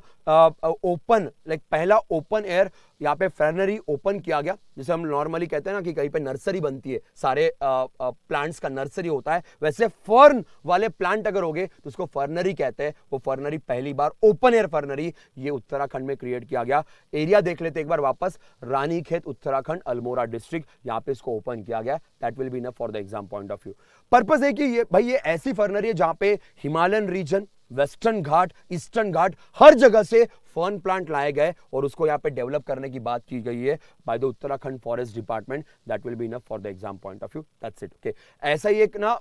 ओपन लाइक पहला ओपन एयर यहाँ पे फ्रेनरी ओपन किया गया जिसे हम नॉर्मली कहते हैं ना कि कहीं पे नर्सरी बनती है सारे प्लांट्स का नर्सरी होता है वैसे फर्न वाले प्लांट अगर हो गए तो उसको फर्नरी कहते हैं वो फर्नरी पहली बार ओपन एयर फर्नरी ये उत्तराखंड में क्रिएट किया गया एरिया देख लेते एक बार वापस रानी खेत उत्तराखंड अल्मोरा डिस्ट्रिक्ट यहाँ पे इसको ओपन किया गया that will be enough for the exam point of view purpose है कि ये भाई ये ऐसी फर्नरी है जहां पे Himalayan region western Ghat eastern Ghat हर जगह से फर्न प्लांट लाए गए और उसको यहाँ पे डेवलप करने की बात की गई है by the Uttarakhand forest department that will be enough for the exam point of view that's it okay ऐसा ही एक ना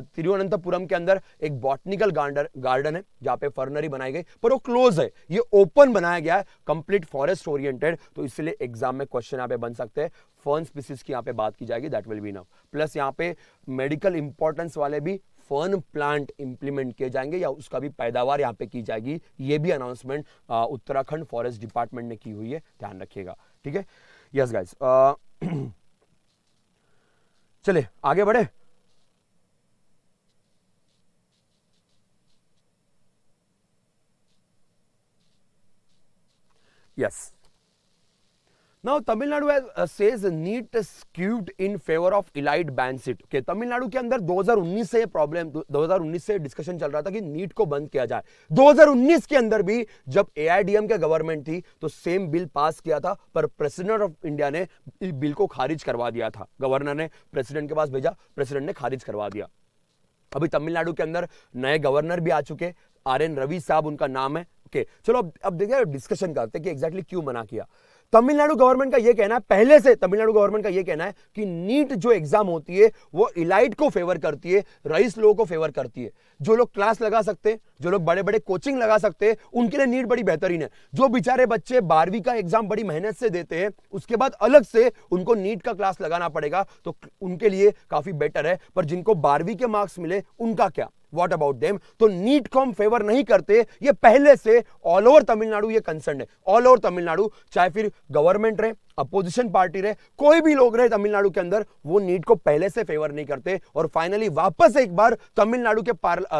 तिरुवनंतपुरम के अंदर एक बॉटनिकल गार्डन है जहाँ पे फर्नरी बनाई गई पर वो क्लोज है ये ओपन बनाया गया है कंप्लीट फॉरेस्ट ओरिएंटेड तो इसलिए एग्जाम में क्वेश्चन यहाँ पे बन सकते हैं फर्न स्पीसीज की यहाँ पे बात की जाएगी that will be enough plus यहाँ पे मेडिकल इंपॉर्टेंस वाले भी फर्न प्लांट इंप्लीमेंट किए जाएंगे या उसका भी पैदावार यहाँ पे की जाएगी ये भी अनाउंसमेंट उत्तराखंड फॉरेस्ट डिपार्टमेंट ने की हुई है ध्यान रखिएगा ठीक है यस गाइज चले आगे बढ़े yes yes. Now Tamil Nadu has, uh, says NEET skewed in favour of elite ban seat Tamil Nadu के अंदर 2019 से प्रॉब्लम 2019 से डिस्कशन चल रहा था कि नीट को बंद किया जाए 2019 के अंदर भी जब एआईडीएम के गवर्नमेंट थी तो सेम बिल पास किया था पर प्रेसिडेंट ऑफ इंडिया ने बिल को खारिज करवा दिया था गवर्नर ने प्रेसिडेंट के पास भेजा प्रेसिडेंट ने खारिज करवा दिया अभी तमिलनाडु के अंदर नए गवर्नर भी आ चुके आर एन रवि साहब उनका नाम है ओके okay, चलो अब अब देखिए डिस्कशन करते हैं कि एग्जैक्टली exactly क्यों मना किया तमिलनाडु गवर्नमेंट का यह कहना है पहले से तमिलनाडु गवर्नमेंट का यह कहना है कि नीट जो एग्जाम होती है वो इलाइट को फेवर करती है रईस लोगों को फेवर करती है जो लोग क्लास लगा सकते हैं जो लोग बड़े बड़े कोचिंग लगा सकते हैं उनके लिए नीट बड़ी बेहतरीन है जो बेचारे बच्चे बारहवीं का एग्जाम बड़ी मेहनत से देते हैं उसके बाद अलग से उनको नीट का क्लास लगाना पड़ेगा तो उनके लिए काफी बेटर है पर जिनको बारहवीं के मार्क्स मिले उनका क्या वॉट अबाउट देम तो नीट को हम फेवर नहीं करते ये पहले से ऑल ओवर तमिलनाडु ये कंसर्न है ऑल ओवर तमिलनाडु चाहे फिर गवर्नमेंट रहे अपोजिशन पार्टी रहे कोई भी लोग रहे तमिलनाडु के अंदर वो नीट को पहले से फेवर नहीं करते और फाइनली वापस एक बार तमिलनाडु के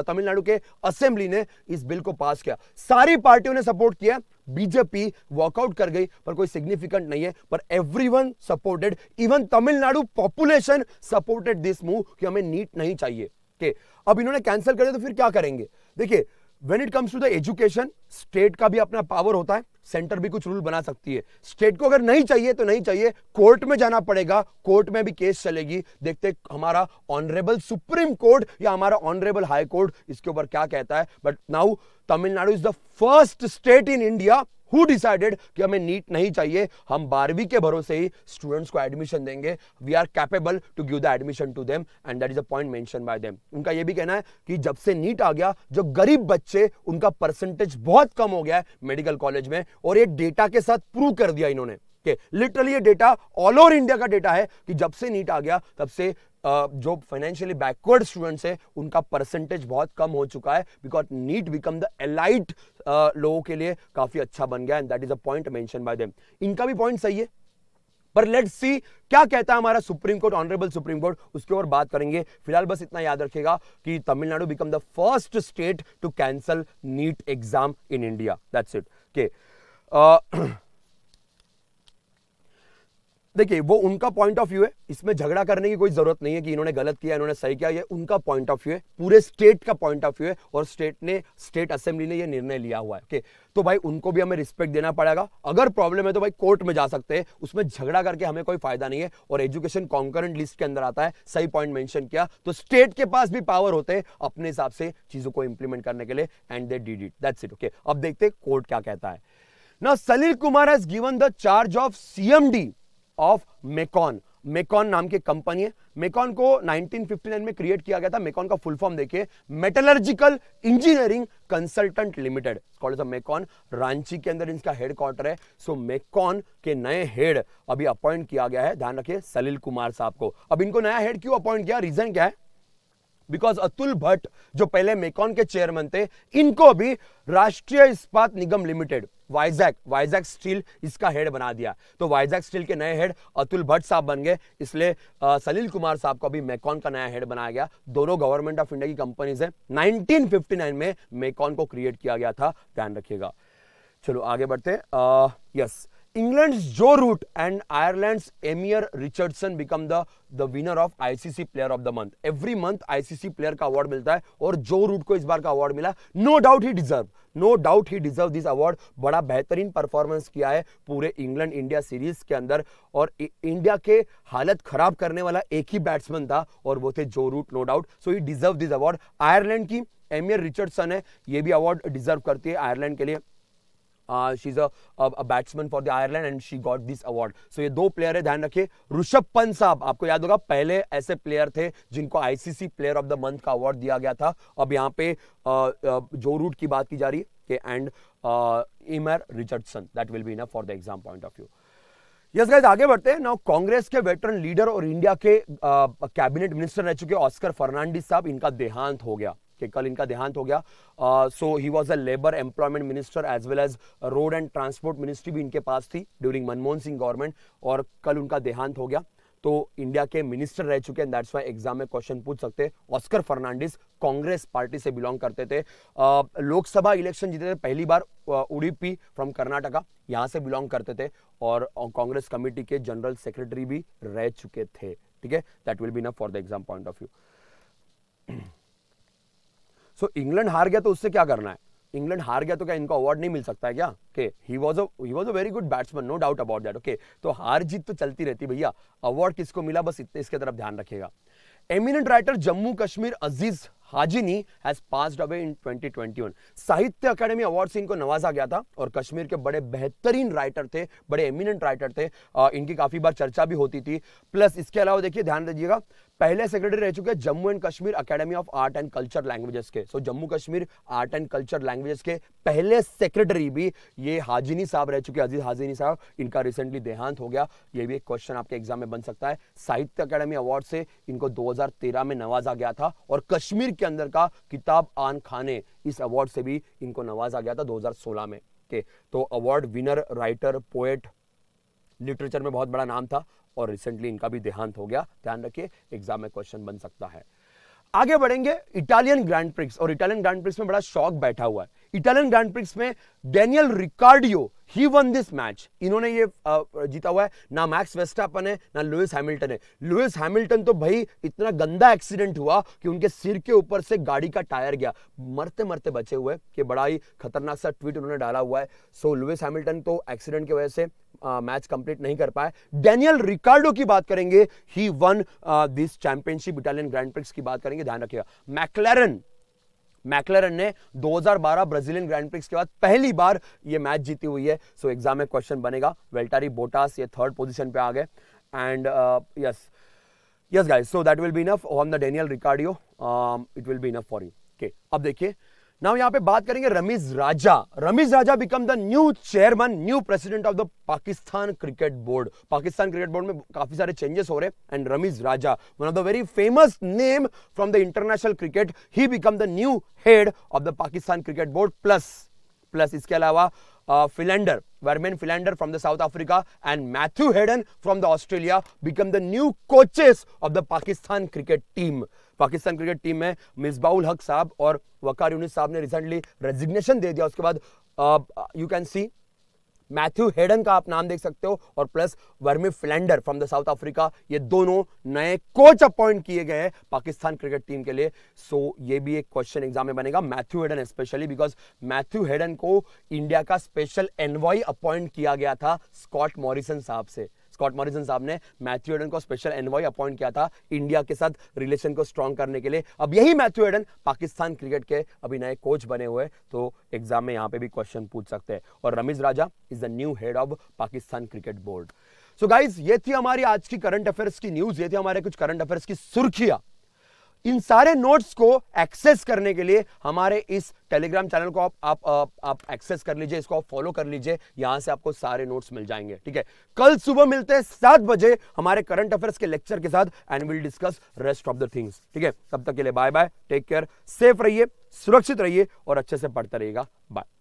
तमिलनाडु के असेंबली ने इस बिल को पास किया सारी पार्टियों ने सपोर्ट किया बीजेपी वॉकआउट कर गई पर कोई सिग्निफिकेंट नहीं है पर everyone supported even Tamil Nadu population supported this move कि हमें नीट नहीं चाहिए के अब इन्होंने कैंसिल कर दिया तो फिर क्या करेंगे देखिए when it comes to the education state का भी अपना पावर होता है सेंटर भी कुछ रूल बना सकती है स्टेट को अगर नहीं चाहिए तो नहीं चाहिए कोर्ट में जाना पड़ेगा कोर्ट में भी केस चलेगी देखते हमारा ऑनरेबल सुप्रीम कोर्ट या हमारा ऑनरेबल हाई कोर्ट इसके ऊपर क्या कहता है but now Tamil Nadu is the first state in India who decided कि हमें नीट नहीं चाहिए हम बारहवीं के भरोसे ही स्टूडेंट्स को एडमिशन देंगे we are capable to give the admission to them and that is a point mention by them उनका ये भी कहना है कि जब से नीट आ गया जो गरीब बच्चे उनका परसेंटेज बहुत कम हो गया है मेडिकल कॉलेज में और ये डेटा के साथ प्रूव कर दिया इन्होंने लिटरली ये डेटा ऑल ओवर इंडिया का डेटा है कि जब से नीट आ गया तब से जो फाइनेंशियली बैकवर्ड स्टूडेंट्स हैं उनका परसेंटेज बहुत कम हो चुका है because NEET become the elite लोगों के लिए काफ़ी अच्छा बन गया and that is a point mention by them इनका भी पॉइंट सही है पर लेट्स सी क्या कहता है हमारा supreme court honourable supreme court उसके ऊपर बात करेंगे फिलहाल बस इतना याद रखेगा कि Tamil Nadu become the first state to cancel NEET exam in India that's it के देखिए वो उनका पॉइंट ऑफ व्यू है इसमें झगड़ा करने की कोई जरूरत नहीं है कि इन्होंने गलत किया इन्होंने सही किया ये उनका पॉइंट ऑफ व्यू है पूरे स्टेट का पॉइंट ऑफ व्यू है और स्टेट ने स्टेट असेंबली ने ये निर्णय लिया हुआ है ओके तो भाई उनको भी हमें रिस्पेक्ट देना पड़ेगा अगर प्रॉब्लम है तो भाई कोर्ट में जा सकते हैं उसमें झगड़ा करके हमें कोई फायदा नहीं है और एजुकेशन कॉन्करेंट लिस्ट के अंदर आता है सही पॉइंट मैंशन किया तो स्टेट के पास भी पावर होते हैं अपने हिसाब से चीजों को इंप्लीमेंट करने के लिए and they did it that's it okay अब देखते कोर्ट क्या कहता है Salil Kumar has given the charge of CMD of MECON MECON नाम की कंपनी है मेकॉन को 1959 में क्रिएट किया गया था मेकॉन का फुल फॉर्म देखिए metallurgical engineering consultant limited college of MECON Ranchi के अंदर इनका हेडक्वार्टर है सो मेकॉन के नए हेड अभी अपॉइंट किया गया है ध्यान रखिए सलील कुमार साहब को अब इनको नया हेड क्यों अपॉइंट किया रीजन क्या है बिकॉज अतुल भट्ट जो पहले मेकॉन के चेयरमैन थे इनको भी राष्ट्रीय इस्पात निगम लिमिटेड वाइजैक वाइजैक स्टील इसका हेड बना दिया तो वाइजैक स्टील के नए हेड अतुल भट्ट साहब बन गए इसलिए सलील कुमार साहब को अभी मेकॉन का नया हेड बनाया गया दोनों गवर्नमेंट ऑफ इंडिया की कंपनीज है 1959 में मेकॉन को क्रिएट किया गया था ध्यान रखिएगा चलो आगे बढ़ते yes England's Joe Root and Ireland's Eimear Richardson become the the winner of ICC player of the month every month ICC player का अवार्ड मिलता है और जो रूट को इस बार का अवार्ड मिला no doubt he deserve no doubt he deserve this award बड़ा बेहतरीन परफॉर्मेंस किया है पूरे इंग्लैंड इंडिया सीरीज के अंदर और इंडिया के हालत खराब करने वाला एक ही बैट्समैन था और वो थे Joe Root no doubt so he deserve this award Ireland की एमियर रिचर्डसन है ये भी अवार्ड डिजर्व करती है आयरलैंड के लिए she is a batsman for the Ireland and she got this award so ये दो प्लेयर है ध्यान रखिए ऋषभ पंत साहब आपको याद होगा पहले ऐसे प्लेयर थे जिनको ICC player of the month का अवार्ड दिया गया था अब यहाँ पे uh, uh, जो रूट की बात की जा रही है and Eimear Richardson that will be enough for the exam point of view yes guys आगे बढ़ते हैं नाउ कांग्रेस के वेटरन लीडर और इंडिया के कैबिनेट uh, मिनिस्टर रह चुके ऑस्कर फर्नांडिस साहब इनका देहांत हो गया कि कल इनका देहांत हो गया so he was a labour employment minister as well as road and transport ministry भी इनके पास थी ड्यूरिंग मनमोहन सिंह गवर्नमेंट और कल उनका देहांत हो गया तो इंडिया के मिनिस्टर रह चुके हैं दैट्स वाई एग्जाम में क्वेश्चन पूछ सकते ऑस्कर फर्नांडिस कांग्रेस पार्टी से बिलोंग करते थे लोकसभा इलेक्शन जीते थे पहली बार उड़ीपी फ्रॉम कर्नाटका यहाँ से बिलोंग करते थे और कांग्रेस कमेटी के जनरल सेक्रेटरी भी रह चुके थे ठीक है that will be enough for the exam point of view so England हार गया तो उससे क्या करना है इंग्लैंड हार गया तो क्या इनको अवार्ड नहीं मिल सकता है क्या के he was a he was a very good batsman no doubt about that okay तो हार जीत तो चलती रहती भैया अवार्ड किसको मिला बस इतने इसके तरफ ध्यान रखिएगा eminent writer Jammu Kashmir Aziz Hajini has passed away in 2021 Sahitya academy award से इनको नवाजा गया था और कश्मीर के बड़े बेहतरीन राइटर थे बड़े एमिनेंट राइटर थे आ, इनकी काफ़ी बार चर्चा भी होती थी प्लस इसके अलावा देखिए ध्यान दीजिएगा पहले सेक्रेटरी रह चुके हैं Jammu and Kashmir academy of art and culture languages के so so, Jammu Kashmir art and culture languages के पहले सेक्रेटरी भी ये हाजिनी साहब रह चुके अजीज हाजिनी साहब इनका रिसेंटली देहांत हो गया ये भी एक क्वेश्चन आपके एग्जाम में बन सकता है साहित्य अकेडमी अवार्ड से इनको दो में नवाजा गया था और कश्मीर के अंदर का किताब आन खाने इस अवार्ड से भी इनको नवाजा गया था दो में के तो award winner writer poet literature में बहुत बड़ा नाम था और रिसेंटली इनका भी देहांत हो गया ध्यान रखिए एग्जाम में क्वेश्चन बन सकता है आगे बढ़ेंगे इटालियन ग्रैंड प्रिक्स और इटालियन ग्रैंड प्रिक्स में बड़ा शौक बैठा हुआ है इटालियन ग्रैंड प्रिक्स में Daniel Ricciardo he won this match इन्होंने ये जीता हुआ है ना मैक्स वेस्टापन है ना लुइस हैमिल्टन है लुइस हैमिल्टन तो भाई इतना गंदा एक्सीडेंट हुआ कि उनके सिर के ऊपर से गाड़ी का टायर गया मरते मरते बचे हुए कि बड़ा ही खतरनाक सा ट्वीट उन्होंने डाला हुआ है सो लुइस हैमिल्टन तो एक्सीडेंट की वजह से मैच कंप्लीट नहीं कर पाए डेनियल रिकार्डो की बात करेंगे he won this championship Italian grand prix की बात करेंगे ध्यान रखिएगा मैकलरन मैकलरन ने 2012 ब्राजीलियन ग्रैंड प्रिक्स के बाद पहली बार ये मैच जीती हुई है सो एग्जाम में क्वेश्चन बनेगा वेल्टारी बोटास ये थर्ड पोजीशन पे आ गए and yes yes guys so that will be enough on the Daniel Ricciardo it will be enough for you okay अब देखिए नाउ यहां पे बात करेंगे Ramiz Raja Ramiz Raja become the new chairman new president of the Pakistan cricket board Pakistan cricket board में काफी सारे changes हो रहे हैं and Ramiz Raja one of the very famous name from the international cricket he become the new head of the Pakistan cricket board plus plus इसके अलावा Philander uh, Vermin Philander from the South Africa and Matthew Hayden from the Australia become the new coaches of the Pakistan cricket team. Pakistan cricket team में मिसबाउल हक साहब और वकार यूनिस साहब ने recently resignation दे दिया उसके बाद you can see Matthew Hayden का आप नाम देख सकते हो और plus Vernon Philander from the South Africa ये दोनों नए कोच अपॉइंट किए गए हैं पाकिस्तान क्रिकेट टीम के लिए सो so, ये भी एक क्वेश्चन एग्जाम में बनेगा Matthew Hayden specially because Matthew Hayden को इंडिया का स्पेशल एनवाई अपॉइंट किया गया था स्कॉट मॉरिसन साहब से स्कॉट मॉरिसन साहब ने मैथ्यू एडन को स्पेशल एनवॉय अपॉइंट किया था इंडिया के साथ रिलेशन को स्ट्रॉन्ग करने के लिए अब यही मैथ्यू एडन पाकिस्तान क्रिकेट के अभी नए कोच बने हुए तो एग्जाम में यहाँ पे भी क्वेश्चन पूछ सकते हैं और Ramesh Raja is the new head of Pakistan cricket board so so guys ये थी हमारी आज की करंट अफेयर्स की न्यूज ये थी हमारे कुछ करंट अफेयर्स की सुर्खियां इन सारे नोट्स को एक्सेस करने के लिए हमारे इस टेलीग्राम चैनल को आप आप आप, आप एक्सेस कर लीजिए इसको आप फॉलो कर लीजिए यहां से आपको सारे नोट्स मिल जाएंगे ठीक है कल सुबह मिलते हैं सात बजे हमारे करंट अफेयर्स के लेक्चर के साथ and will discuss rest of the things ठीक है तब तक के लिए bye bye take care safe रहिए सुरक्षित रहिए और अच्छे से पढ़ते रहिएगा बाय